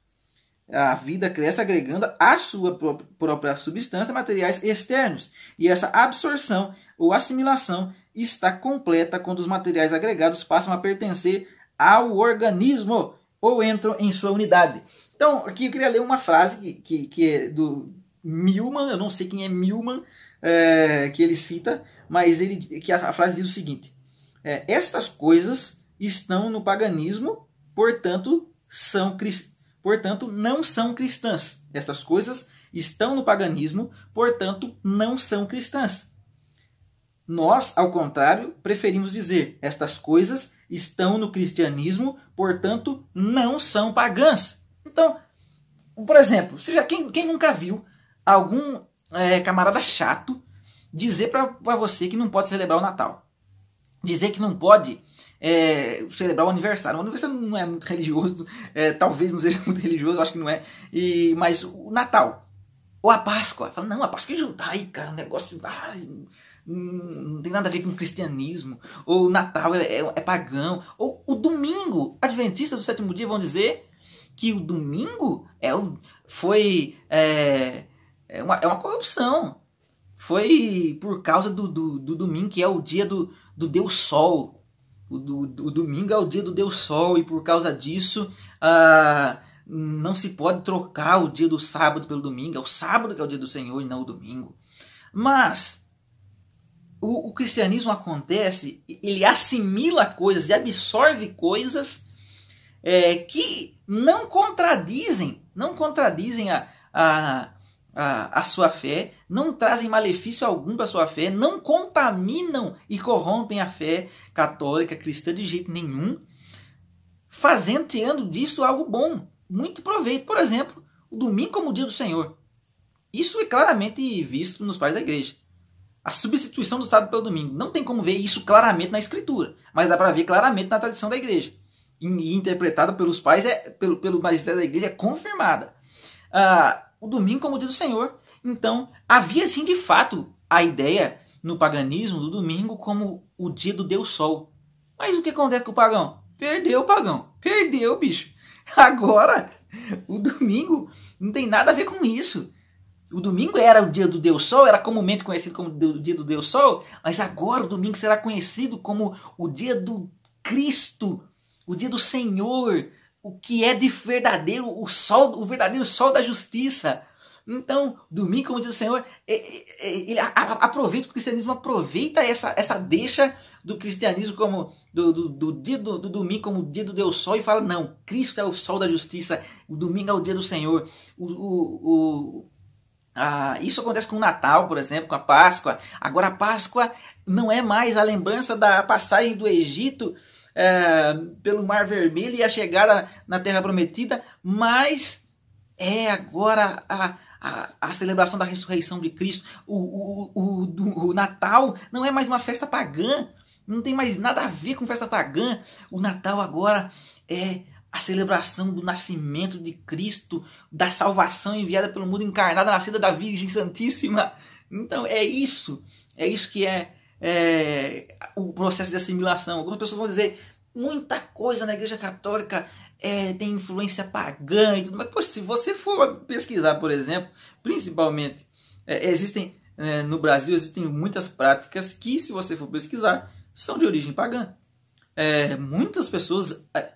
[SPEAKER 1] A vida cresce agregando a sua própria substância materiais externos. E essa absorção ou assimilação está completa quando os materiais agregados passam a pertencer ao organismo ou entram em sua unidade. Então, aqui eu queria ler uma frase que, que, que é do Milman, eu não sei quem é Milman, é, que ele cita, mas ele que a, a frase diz o seguinte: é, Estas coisas estão no paganismo, portanto, são portanto não são cristãs. Estas coisas estão no paganismo, portanto, não são cristãs. Nós, ao contrário, preferimos dizer: estas coisas estão no cristianismo, portanto, não são pagãs. Então, por exemplo, quem, quem nunca viu algum é, camarada chato dizer para você que não pode celebrar o Natal? Dizer que não pode é, celebrar o aniversário. O aniversário não é muito religioso, é, talvez não seja *laughs* muito religioso, acho que não é, e, mas o Natal. Ou a Páscoa. Fala, não, a Páscoa é judaica, o é negócio. Ai, não tem nada a ver com cristianismo, ou Natal é, é, é pagão, ou o domingo, adventistas do sétimo dia vão dizer que o domingo é o, foi é, é, uma, é uma corrupção. Foi por causa do, do, do domingo, que é o dia do, do Deus Sol. O, do, o domingo é o dia do Deus Sol, e por causa disso ah, não se pode trocar o dia do sábado pelo domingo. É o sábado que é o dia do Senhor e não o domingo. Mas o, o cristianismo acontece, ele assimila coisas e absorve coisas é, que não contradizem, não contradizem a, a, a, a sua fé, não trazem malefício algum para a sua fé, não contaminam e corrompem a fé católica, cristã de jeito nenhum, fazendo, tirando disso algo bom, muito proveito. Por exemplo, o domingo como o dia do Senhor. Isso é claramente visto nos pais da igreja a substituição do sábado pelo domingo. Não tem como ver isso claramente na escritura, mas dá para ver claramente na tradição da igreja. E interpretada pelos pais, é, pelo, pelo magistério da igreja, é confirmada. Ah, o domingo como dia do Senhor. Então, havia sim de fato a ideia no paganismo do domingo como o dia do Deus Sol. Mas o que acontece com o pagão? Perdeu o pagão. Perdeu, bicho. *laughs* Agora, o domingo não tem nada a ver com isso. O domingo era o dia do Deus Sol, era comumente conhecido como o dia do Deus Sol, mas agora o domingo será conhecido como o dia do Cristo, o dia do Senhor, o que é de verdadeiro, o sol, o verdadeiro sol da justiça. Então, domingo, como dia do Senhor, é, é, é, ele aproveita, o cristianismo aproveita essa, essa deixa do cristianismo como do, do, do dia do, do, domingo, como dia do Deus Sol, e fala: não, Cristo é o sol da justiça, o domingo é o dia do Senhor, o, o, o ah, isso acontece com o Natal, por exemplo, com a Páscoa. Agora, a Páscoa não é mais a lembrança da passagem do Egito é, pelo Mar Vermelho e a chegada na Terra Prometida, mas é agora a, a, a celebração da ressurreição de Cristo. O, o, o, o Natal não é mais uma festa pagã, não tem mais nada a ver com festa pagã. O Natal agora é a celebração do nascimento de Cristo, da salvação enviada pelo mundo encarnado, nascida da Virgem Santíssima. Então é isso, é isso que é, é o processo de assimilação. Algumas pessoas vão dizer muita coisa na Igreja Católica é, tem influência pagã e tudo, mas poxa, se você for pesquisar, por exemplo, principalmente é, existem é, no Brasil existem muitas práticas que, se você for pesquisar, são de origem pagã. É, muitas pessoas é,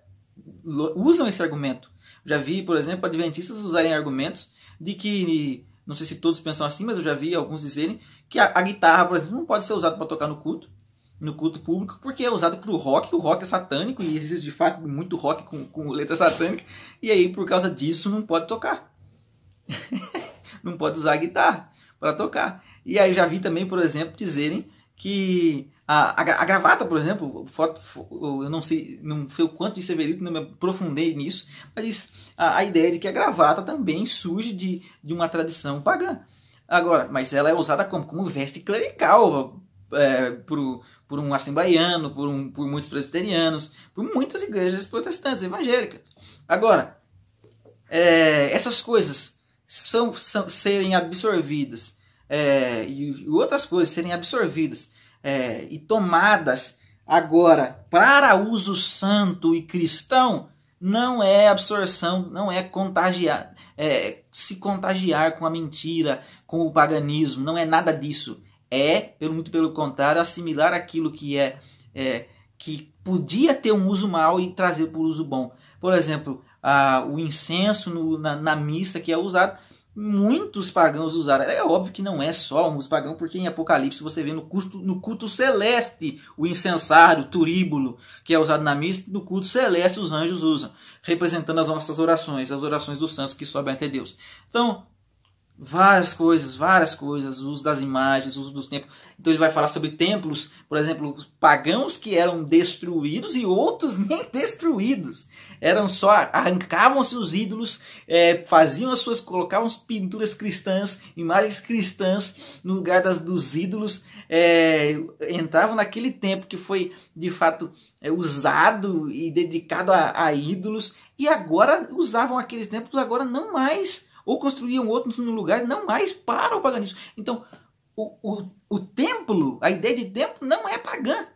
[SPEAKER 1] usam esse argumento. Já vi, por exemplo, adventistas usarem argumentos de que, não sei se todos pensam assim, mas eu já vi alguns dizerem que a, a guitarra, por exemplo, não pode ser usada para tocar no culto, no culto público, porque é usada para o rock, o rock é satânico e existe de fato muito rock com, com letra satânica, e aí por causa disso não pode tocar. *laughs* não pode usar a guitarra para tocar. E aí já vi também, por exemplo, dizerem que a, a, a, gravata, por exemplo, foto, eu não sei, não sei o quanto isso é verídico, não me aprofundei nisso, mas a, a ideia de que a gravata também surge de, de uma tradição pagã. Agora, mas ela é usada como, como veste clerical é, por, por um assembleiano, por, um, por muitos presbiterianos, por muitas igrejas protestantes, evangélicas. Agora, é, essas coisas são, são serem absorvidas é, e, e outras coisas serem absorvidas é, e tomadas agora para uso santo e cristão não é absorção, não é contagiar, é, se contagiar com a mentira, com o paganismo, não é nada disso. É, pelo muito pelo contrário, assimilar aquilo que é, é que podia ter um uso mal e trazer por uso bom. Por exemplo, a, o incenso no, na, na missa que é usado muitos pagãos usaram. É óbvio que não é só um pagãos, pagão, porque em Apocalipse você vê no, culto no culto celeste o incensário, o turíbulo, que é usado na missa, no culto celeste os anjos usam, representando as nossas orações, as orações dos santos que sobem até Deus. Então, várias coisas, várias coisas, uso das imagens, uso dos templos. Então ele vai falar sobre templos, por exemplo, pagãos que eram destruídos e outros *laughs* nem destruídos. Eram só arrancavam-se os ídolos, é, faziam as suas colocavam as pinturas cristãs, imagens cristãs no lugar das, dos ídolos, é, entravam naquele templo que foi de fato é, usado e dedicado a, a ídolos e agora usavam aqueles templos agora não mais ou construíam outros no lugar, não mais para o paganismo. Então, o, o, o templo, a ideia de templo não é pagã.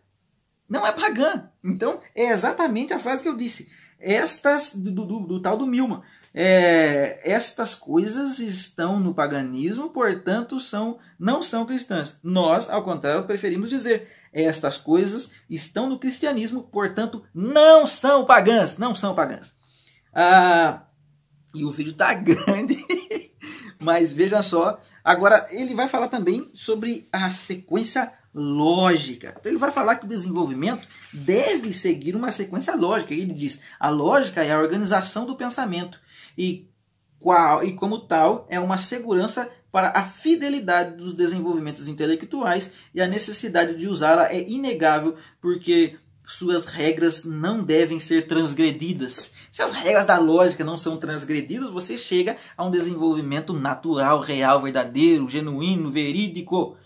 [SPEAKER 1] Não é pagã. Então, é exatamente a frase que eu disse. Estas, do, do, do tal do Milman, é, estas coisas estão no paganismo, portanto, são, não são cristãs. Nós, ao contrário, preferimos dizer estas coisas estão no cristianismo, portanto, não são pagãs, não são pagãs. Ah, e o vídeo tá *laughs* grande, mas veja só. Agora, ele vai falar também sobre a sequência lógica. Então, ele vai falar que o desenvolvimento deve seguir uma sequência lógica. Ele diz: a lógica é a organização do pensamento e, qual, e como tal, é uma segurança para a fidelidade dos desenvolvimentos intelectuais e a necessidade de usá-la é inegável, porque suas regras não devem ser transgredidas. Se as regras da lógica não são transgredidas, você chega a um desenvolvimento natural, real, verdadeiro, genuíno, verídico.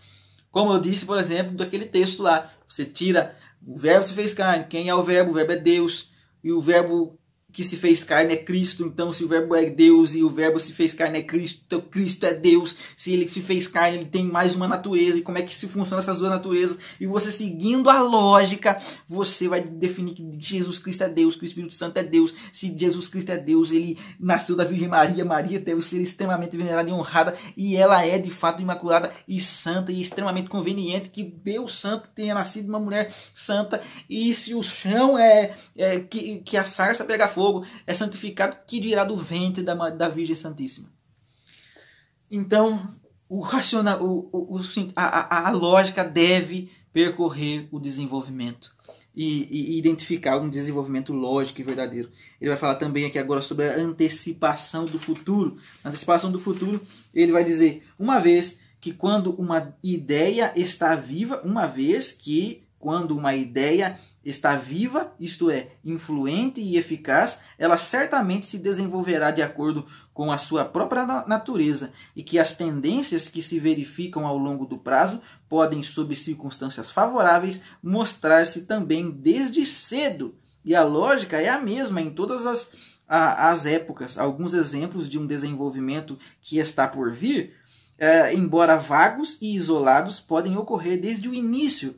[SPEAKER 1] Como eu disse, por exemplo, daquele texto lá, você tira o verbo se fez carne, quem é o verbo? O verbo é Deus. E o verbo que se fez carne é Cristo, então se o verbo é Deus e o verbo se fez carne é Cristo, então Cristo é Deus. Se ele se fez carne, ele tem mais uma natureza. E como é que se funciona essas duas naturezas? E você seguindo a lógica, você vai definir que Jesus Cristo é Deus, que o Espírito Santo é Deus. Se Jesus Cristo é Deus, ele nasceu da Virgem Maria. Maria deve ser extremamente venerada e honrada e ela é de fato imaculada e santa e extremamente conveniente que Deus Santo tenha nascido uma mulher santa. E se o chão é, é que, que a sarça pega fogo, fogo, é santificado que dirá do ventre da, da Virgem Santíssima. Então, o racional, o, o, a, a, lógica deve percorrer o desenvolvimento e, e, identificar um desenvolvimento lógico e verdadeiro. Ele vai falar também aqui agora sobre a antecipação do futuro. Na antecipação do futuro, ele vai dizer, uma vez que quando uma ideia está viva, uma vez que quando uma ideia está viva, isto é, influente e eficaz, ela certamente se desenvolverá de acordo com a sua própria natureza e que as tendências que se verificam ao longo do prazo podem, sob circunstâncias favoráveis, mostrar-se também desde cedo. E a lógica é a mesma em todas as, as épocas. Alguns exemplos de um desenvolvimento que está por vir, é, embora vagos e isolados, podem ocorrer desde o início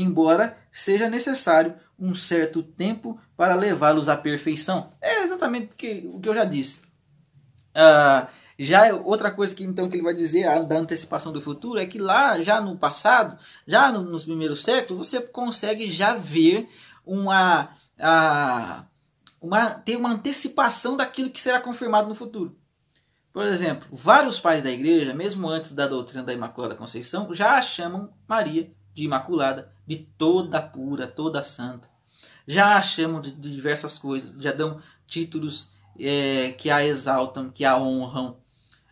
[SPEAKER 1] embora seja necessário um certo tempo para levá-los à perfeição. É exatamente o que, o que eu já disse. Ah, já é outra coisa que então que ele vai dizer ah, da antecipação do futuro é que lá já no passado, já no, nos primeiros séculos, você consegue já ver uma, a, uma ter uma antecipação daquilo que será confirmado no futuro. Por exemplo, vários pais da igreja, mesmo antes da doutrina da Imaculada Conceição, já chamam Maria de Imaculada de toda pura, toda santa. Já a chamam de, diversas coisas, já dão títulos é, que a exaltam, que a honram.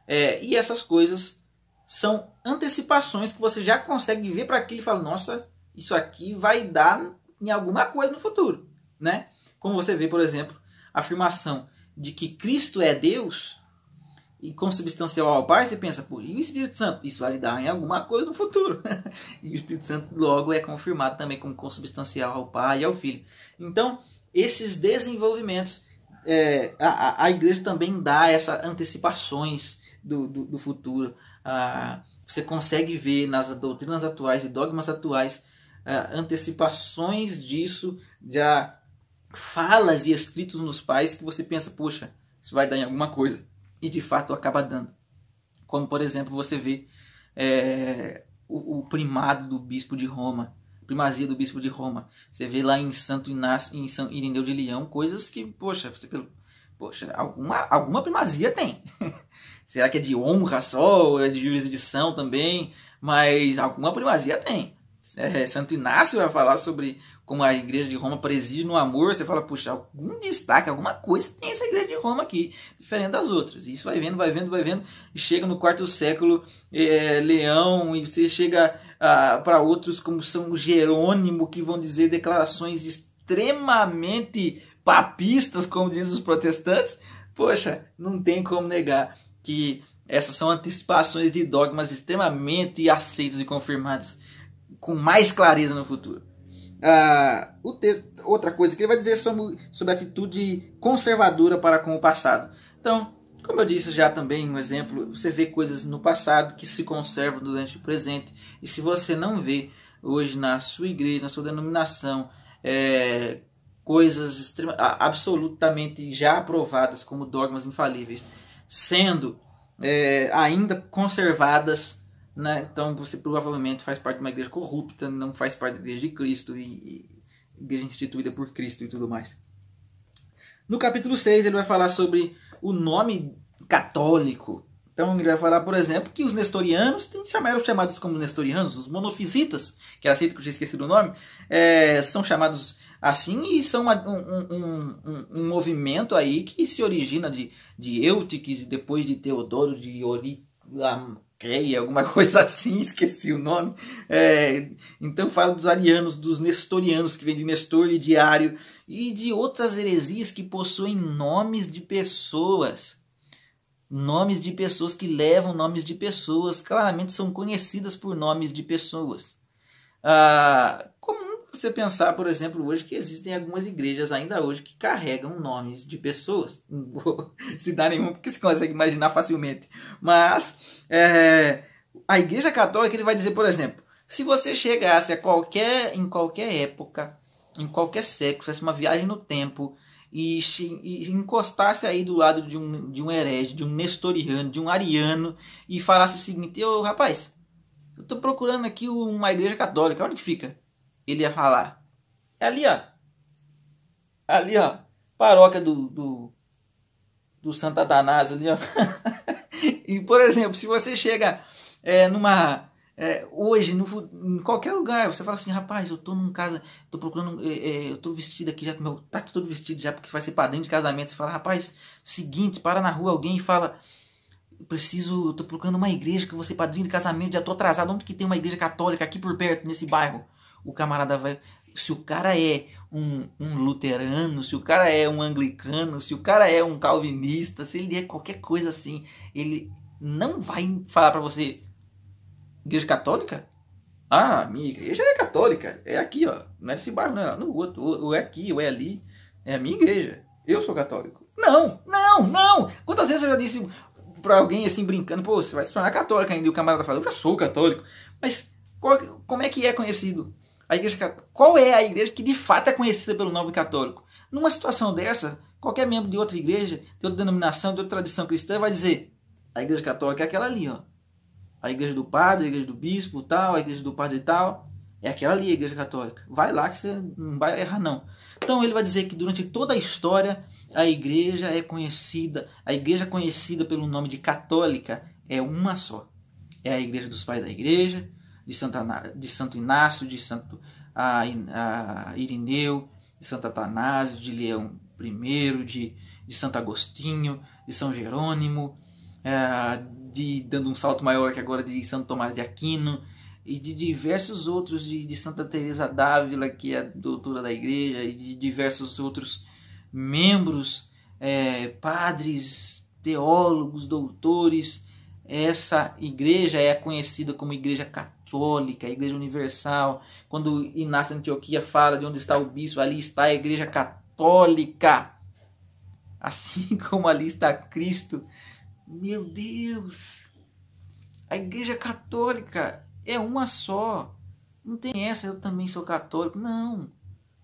[SPEAKER 1] É, e essas coisas são antecipações que você já consegue ver para aquilo e fala: nossa, isso aqui vai dar em alguma coisa no futuro. Né? Como você vê, por exemplo, a afirmação de que Cristo é Deus e consubstancial ao Pai, você pensa, pô, e o Espírito Santo? Isso vai dar em alguma coisa no futuro. *laughs* e o Espírito Santo logo é confirmado também como consubstancial ao Pai e ao Filho. Então, esses desenvolvimentos, é, a, a igreja também dá essas antecipações do, do, do futuro. Ah, você consegue ver nas doutrinas atuais e dogmas atuais ah, antecipações disso, já falas e escritos nos pais que você pensa, poxa, isso vai dar em alguma coisa e de fato acaba dando. Como, por exemplo, você vê é, o, o, primado do bispo de Roma, primazia do bispo de Roma. Você vê lá em Santo Inácio, em São Irineu de Leão, coisas que, poxa, você, poxa alguma, alguma primazia tem. *laughs* Será que é de honra só, ou é de jurisdição também? Mas alguma primazia tem. É, Santo Inácio vai falar sobre como a igreja de Roma preside no amor, você fala, puxa, algum destaque, alguma coisa tem essa igreja de Roma aqui, diferente das outras. E isso vai vendo, vai vendo, vai vendo, e chega no quarto século, é, é Leão, e você chega ah, para outros como São Jerônimo, que vão dizer declarações extremamente papistas, como dizem os protestantes. Poxa, não tem como negar que essas são antecipações de dogmas extremamente aceitos e confirmados com mais clareza no futuro. Ah, texto, outra coisa que ele vai dizer sobre, sobre a atitude conservadora para com o passado. Então, como eu disse já também, um exemplo, você vê coisas no passado que se conservam durante o presente, e se você não vê hoje na sua igreja, na sua denominação, é, coisas extrema, absolutamente já aprovadas como dogmas infalíveis, sendo é, ainda conservadas né? Então você provavelmente faz parte de uma igreja corrupta, não faz parte da igreja de Cristo e, e igreja instituída por Cristo e tudo mais. No capítulo 6 ele vai falar sobre o nome católico. Então ele vai falar, por exemplo, que os nestorianos eram chamados como nestorianos, os monofisitas, que é aceito que eu tinha esquecido o nome, é, são chamados assim e são uma, um, um, um, um, movimento aí que se origina de, de Eutiques e depois de Teodoro, de Ori, Rei, alguma *laughs* coisa assim, esqueci o nome. É, então fala dos arianos, dos nestorianos, que vem de Nestor e Diário, e de outras heresias que possuem nomes de pessoas. Nomes de pessoas que levam nomes de pessoas, claramente são conhecidas por nomes de pessoas. Ah, como você pensar, por exemplo, hoje que existem algumas igrejas ainda hoje que carregam nomes de pessoas. *laughs* Não vou nenhum porque você consegue imaginar facilmente. Mas é, a igreja católica ele vai dizer, por exemplo, se você chegasse a qualquer, em qualquer época, em qualquer século, fizesse uma viagem no tempo e, e encostasse aí do lado de um, de um herege, de um nestoriano, de um ariano e falasse o seguinte, ô rapaz, eu estou procurando aqui uma igreja católica, onde que fica? ele ia falar. É ali, ó. É ali, ó. Paróquia do, do, do Santo Atanásio ali, ó. *laughs* e, por exemplo, se você chega é, numa... É, hoje, no, em qualquer lugar, você fala assim, rapaz, eu tô num casa, tô procurando, é, é eu tô vestido aqui já, com meu tá todo vestido já, porque vai ser padrinho de casamento. Você fala, rapaz, seguinte, para na rua alguém e fala, preciso, eu tô procurando uma igreja que você padrinho de casamento, já tô atrasado, onde que tem uma igreja católica aqui por perto, nesse bairro? o camarada vai. Se o cara é um, um luterano, se o cara é um anglicano, se o cara é um calvinista, se ele é qualquer coisa assim, ele não vai falar para você, igreja católica? Ah, minha igreja é católica. É aqui, ó. Não é nesse bairro, não. É no outro. Ou é aqui, ou é ali. É a minha igreja. Eu sou católico. Não, não, não. Quantas vezes eu já disse pra alguém assim brincando, pô, você vai se tornar católico ainda. E o camarada fala, eu já sou católico. Mas qual, como é que é conhecido? A igreja, qual é a igreja que de fato é conhecida pelo nome católico? Numa situação dessa, qualquer membro de outra igreja, de outra denominação, de outra tradição cristã vai dizer: a igreja católica é aquela ali, ó. A igreja do padre, a igreja do bispo, tal, a igreja do padre tal, é aquela ali, a igreja católica. Vai lá que você não vai errar não. Então ele vai dizer que durante toda a história a igreja é conhecida, a igreja conhecida pelo nome de católica é uma só. É a igreja dos pais da igreja, de, Santa, de Santo Inácio, de Santo a, a Irineu, de Santo Atanásio, de Leão I, de, de Santo Agostinho, de São Jerônimo, é, de dando um salto maior que agora de Santo Tomás de Aquino e de diversos outros de, de Santa Teresa d'Ávila que é doutora da Igreja e de diversos outros membros, é, padres, teólogos, doutores. Essa igreja é conhecida como Igreja Católica apostólica, a igreja universal. Quando Inácio Antioquia fala de onde está o bispo, ali está a igreja católica. Assim *laughs* como ali está Cristo. Meu Deus! A igreja católica é uma só. Não tem essa, eu também sou católico. Não.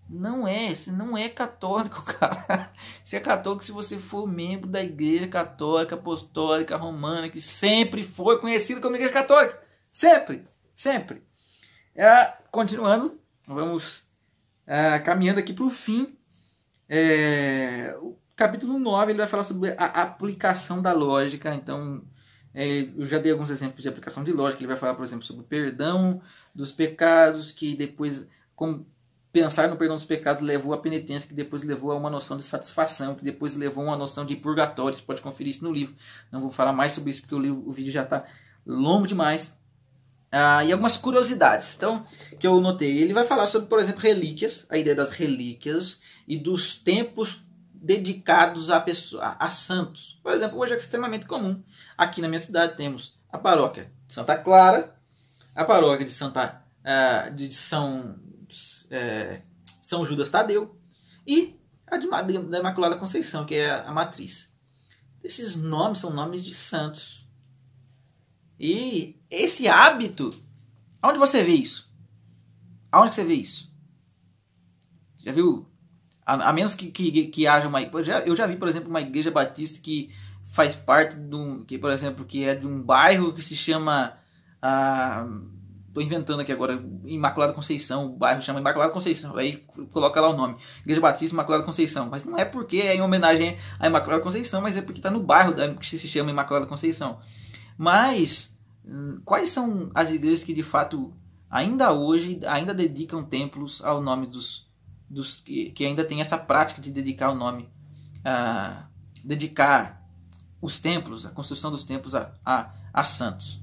[SPEAKER 1] Não é, você não é católico, *laughs* cara. Você é católico se você for membro da Igreja Católica Apostólica Romana, que sempre foi conhecida como Igreja Católica. Sempre! sempre. É, continuando, vamos é, caminhando aqui para o fim. É, o capítulo 9 ele vai falar sobre a aplicação da lógica. Então, é, eu já dei alguns exemplos de aplicação de lógica. Ele vai falar, por exemplo, sobre o perdão dos pecados, que depois, com pensar no perdão dos pecados, levou à penitência, que depois levou a uma noção de satisfação, que depois levou a uma noção de purgatório. Você pode conferir isso no livro. Não vou falar mais sobre isso, porque o, livro, o vídeo já está longo demais. Ah, e algumas curiosidades então, que eu notei. Ele vai falar sobre, por exemplo, relíquias, a ideia das relíquias e dos tempos dedicados a, pessoa, a santos. Por exemplo, hoje é extremamente comum. Aqui na minha cidade temos a paróquia de Santa Clara, a paróquia de Santa uh, de São é, São Judas Tadeu e a de, da Imaculada Conceição, que é a matriz. Esses nomes são nomes de santos. E esse hábito, aonde você vê isso? Aonde você vê isso? Já viu? A, a menos que, que, que, haja uma. Eu já, eu já vi, por exemplo, uma igreja batista que faz parte de um. Que, por exemplo, que é de um bairro que se chama. Ah, tô inventando aqui agora, Imaculada Conceição, o bairro chama Imaculada Conceição, aí coloca lá o nome, Igreja Batista Imaculada Conceição, mas não é porque é em homenagem à Imaculada Conceição, mas é porque está no bairro da, que se chama Imaculada Conceição. Mas hum, quais são as igrejas que de fato ainda hoje ainda dedicam templos ao nome dos, dos que, que ainda tem essa prática de dedicar o nome a dedicar os templos, a construção dos templos a, a, a santos.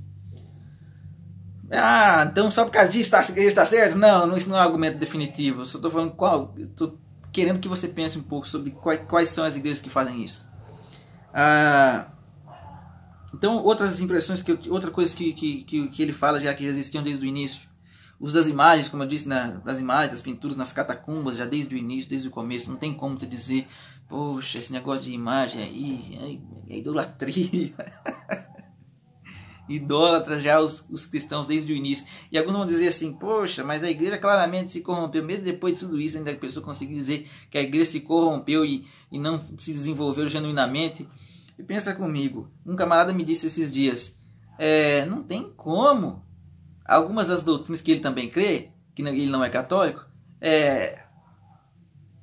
[SPEAKER 1] Ah, então só por causa disso tá, a igreja está certa? Não, isso não é um argumento definitivo. Eu só estou falando qual. Estou querendo que você pense um pouco sobre quais, quais são as igrejas que fazem isso. Ah, então, outras impressões, que eu, outra coisa que, que, que, que, ele fala, já que já existiam desde o início. Os das imagens, como eu disse, né, das imagens, das pinturas nas catacumbas, já desde o início, desde o começo. Não tem como você dizer, poxa, esse negócio de imagem aí, é, é idolatria. *laughs* idólatra já os, os, cristãos desde o início. E alguns vão dizer assim, poxa, mas a igreja claramente se corrompeu, mesmo depois de tudo isso, ainda a pessoa conseguir dizer que a igreja se corrompeu e, e não se desenvolveu genuinamente. E pensa comigo, um camarada me disse esses dias, é, não tem como. Algumas das doutrinas que ele também crê, que ele não é católico, é,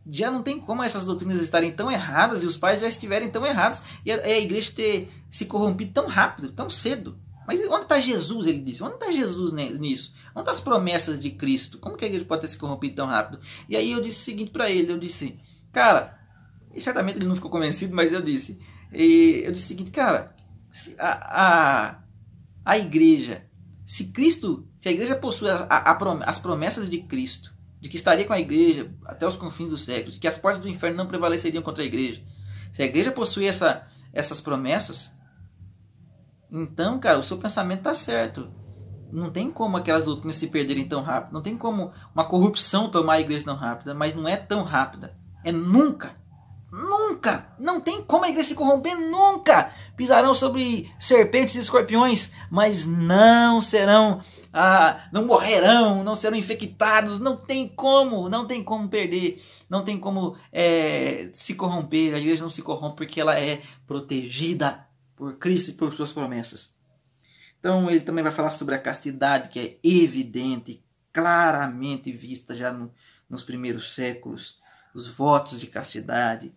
[SPEAKER 1] já não tem como essas doutrinas estarem tão erradas e os pais já estiverem tão errados e a, a igreja ter se corrompido tão rápido, tão cedo. Mas onde está Jesus? Ele disse. Onde está Jesus nisso? Onde estão tá as promessas de Cristo? Como que a igreja pode ter se corrompido tão rápido? E aí eu disse o seguinte para ele: eu disse, cara, certamente ele não ficou convencido, mas eu disse, e eu disse o seguinte, cara, a, a, a igreja, se Cristo, se a igreja possui a, a, as promessas de Cristo, de que estaria com a igreja até os confins do século, de que as portas do inferno não prevaleceriam contra a igreja, se a igreja possui essa, essas promessas, então, cara, o seu pensamento está certo. Não tem como aquelas doutrinas se perderem tão rápido. Não tem como uma corrupção tomar a igreja tão rápida, mas não é tão rápida. É nunca. Nunca! Não tem como a igreja se corromper nunca! Pisarão sobre serpentes e escorpiões, mas não serão, ah, não morrerão, não serão infectados, não tem como, não tem como perder, não tem como é, se corromper. A igreja não se corrompe porque ela é protegida por Cristo e por suas promessas. Então ele também vai falar sobre a castidade que é evidente, claramente vista já no, nos primeiros séculos, os votos de castidade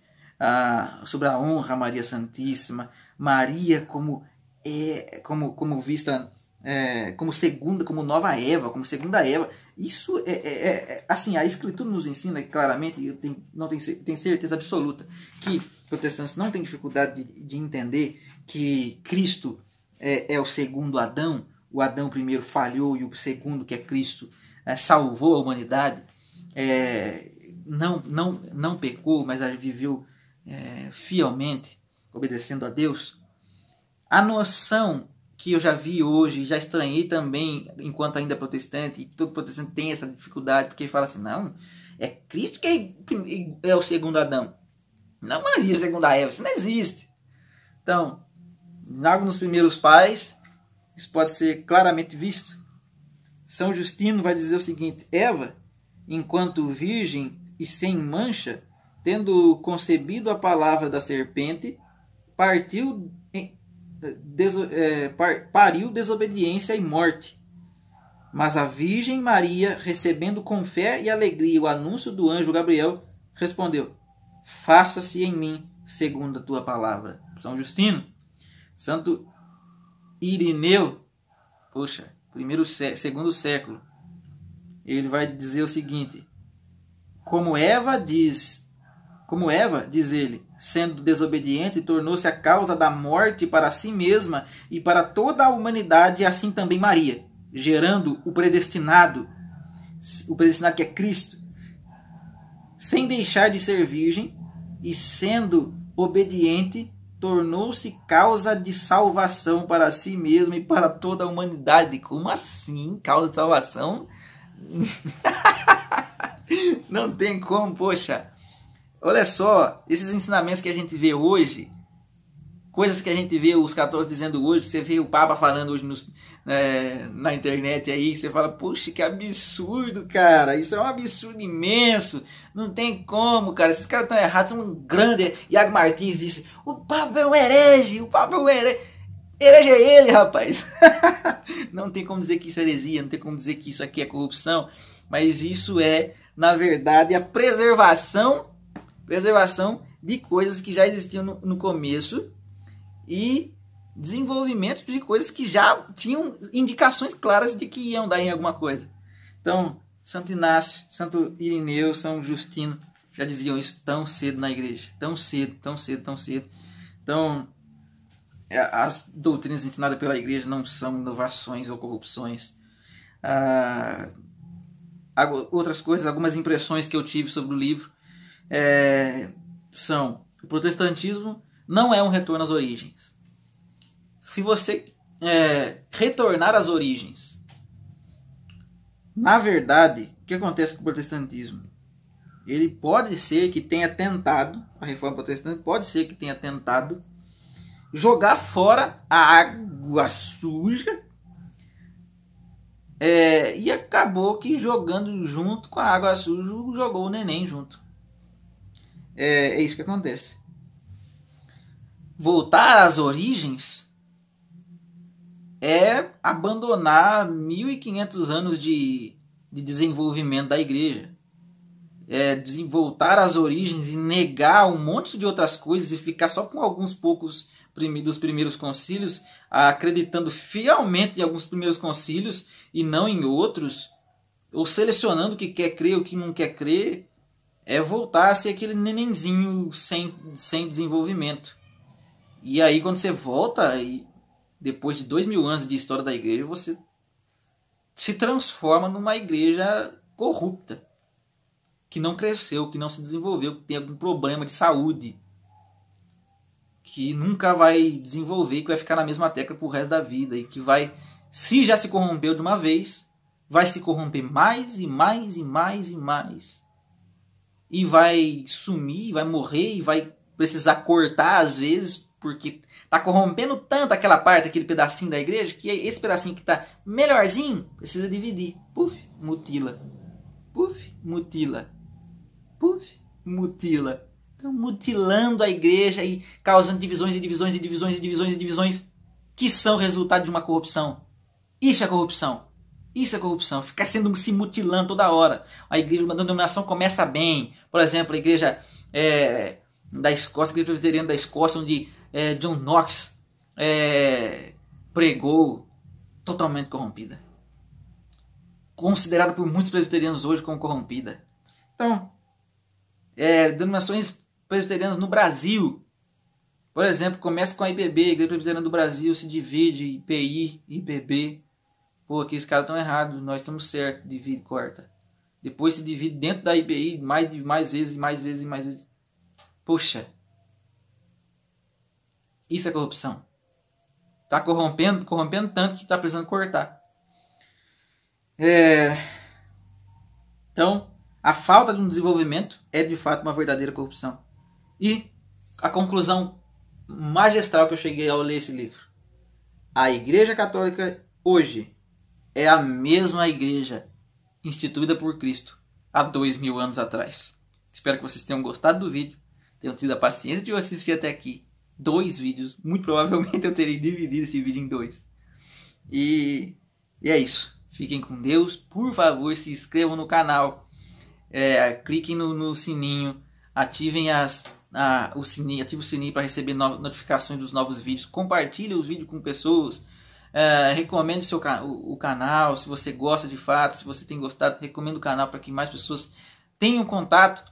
[SPEAKER 1] sobre a honra a Maria Santíssima, Maria como é, como, como vista é, como segunda, como nova Eva, como segunda Eva. Isso é, é, é, é assim, a Escritura nos ensina claramente, eu tenho, não tenho, tenho certeza absoluta, que protestantes não têm dificuldade de, de entender que Cristo é, é o segundo Adão, o Adão primeiro falhou e o segundo, que é Cristo, é, salvou a humanidade, não, não, não pecou, mas viveu é, fielmente, obedecendo a Deus, a noção que eu já vi hoje, já estranhei também, enquanto ainda protestante, e todo protestante tem essa dificuldade, porque fala assim, não, é Cristo que é, é o segundo Adão, não Maria segundo a Eva, isso não existe. Então, logo nos primeiros pais, isso pode ser claramente visto. São Justino vai dizer o seguinte, Eva, enquanto virgem e sem mancha, tendo concebido a palavra da serpente, partiu, deso, é, par, pariu desobediência e morte. Mas a Virgem Maria, recebendo com fé e alegria o anúncio do anjo Gabriel, respondeu: Faça-se em mim segundo a tua palavra. São Justino, Santo Irineu, poxa, primeiro segundo século, ele vai dizer o seguinte: Como Eva diz como Eva, diz ele, sendo desobediente, tornou-se a causa da morte para si mesma e para toda a humanidade, e assim também Maria, gerando o predestinado, o predestinado que é Cristo, sem deixar de ser virgem e sendo obediente, tornou-se causa de salvação para si mesma e para toda a humanidade. Como assim? Causa de salvação? *laughs* Não tem como, poxa. Olha só, esses ensinamentos que a gente vê hoje, coisas que a gente vê os católicos dizendo hoje, que você vê o Papa falando hoje nos, é, na internet aí, você fala, puxa, que absurdo, cara, isso é um absurdo imenso, não tem como, cara, esses caras estão errados, são um grande. Iago Martins disse, o Papa é um herege, o Papa é um herege. Herege é ele, rapaz. *laughs* não tem como dizer que isso é heresia, não tem como dizer que isso aqui é corrupção, mas isso é, na verdade, a preservação preservação de coisas que já existiam no, no começo e desenvolvimento de coisas que já tinham indicações claras de que iam dar em alguma coisa. Então, Santo Inácio, Santo Irineu, São Justino já diziam isso tão cedo na igreja, tão cedo, tão cedo, tão cedo. Então, é, as doutrinas ensinadas pela igreja não são inovações ou corrupções. Ah, outras coisas, algumas impressões que eu tive sobre o livro é, são o protestantismo não é um retorno às origens. Se você é, retornar às origens, na verdade, o que acontece com o protestantismo? Ele pode ser que tenha tentado, a reforma protestante pode ser que tenha tentado jogar fora a água suja é, e acabou que jogando junto com a água suja jogou o neném junto. É, é isso que acontece. Voltar às origens é abandonar 1.500 anos de, de desenvolvimento da igreja. É voltar às origens e negar um monte de outras coisas e ficar só com alguns poucos dos primeiros concílios, acreditando fielmente em alguns primeiros concílios e não em outros, ou selecionando o que quer crer, o que não quer crer, é voltar a ser aquele nenenzinho sem, sem desenvolvimento. E aí quando você volta, e depois de dois mil anos de história da igreja, você se transforma numa igreja corrupta, que não cresceu, que não se desenvolveu, que tem algum problema de saúde, que nunca vai desenvolver, que vai ficar na mesma tecla pro resto da vida e que vai, se já se corrompeu de uma vez, vai se corromper mais e mais e mais e mais e vai sumir, vai morrer e vai precisar cortar às vezes porque tá corrompendo tanto aquela parte, aquele pedacinho da igreja que esse pedacinho que tá melhorzinho precisa dividir. Puf, mutila. Puf, mutila. Puf, mutila. Estão mutilando a igreja e causando divisões e divisões e divisões e divisões e divisões que são resultado de uma corrupção. Isso é corrupção. Isso é corrupção, ficar sendo se mutilando toda hora. A igreja uma denominação começa bem. Por exemplo, a igreja é, da Escócia, a igreja presbiteriana da Escócia, onde é, John Knox é, pregou, totalmente corrompida. Considerada por muitos presbiterianos hoje como corrompida. Então, é, denominações presbiterianas no Brasil, por exemplo, começa com a IBB, a Igreja Presbiteriana do Brasil se divide, IPI, IBB. Pô, os caras estão errados, nós estamos certos, divide, corta. Depois se divide dentro da IBI mais, mais vezes, mais vezes, mais vezes. Poxa. Isso é corrupção. Tá corrompendo, corrompendo tanto que tá precisando cortar. É... Então, a falta de um desenvolvimento é de fato uma verdadeira corrupção. E a conclusão magistral que eu cheguei ao ler esse livro. A Igreja Católica hoje é a mesma igreja instituída por Cristo há dois mil anos atrás. Espero que vocês tenham gostado do vídeo, tenham tido a paciência de eu assistir até aqui. Dois vídeos, muito provavelmente eu terei dividido esse vídeo em dois. E, e é isso. Fiquem com Deus. Por favor, se inscrevam no canal. É, cliquem no, no, sininho. Ativem as, o sininho, ative o sininho para receber no, notificações dos novos vídeos. Compartilhe os vídeos com pessoas Uh, recomendo seu, o, o, canal, se você gosta de fato, se você tem gostado, recomendo o canal para que mais pessoas tenham contato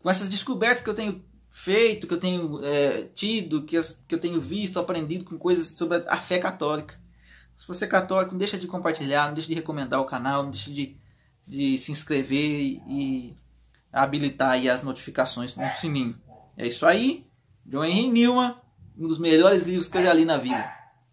[SPEAKER 1] com essas descobertas que eu tenho feito, que eu tenho é, tido, que, as, que eu tenho visto, aprendido com coisas sobre a fé católica. Se você é católico, não deixa de compartilhar, não deixa de recomendar o canal, não deixa de, de se inscrever e, e habilitar aí as notificações no sininho. É isso aí. John Henry Newman, um dos melhores livros que eu já li na vida.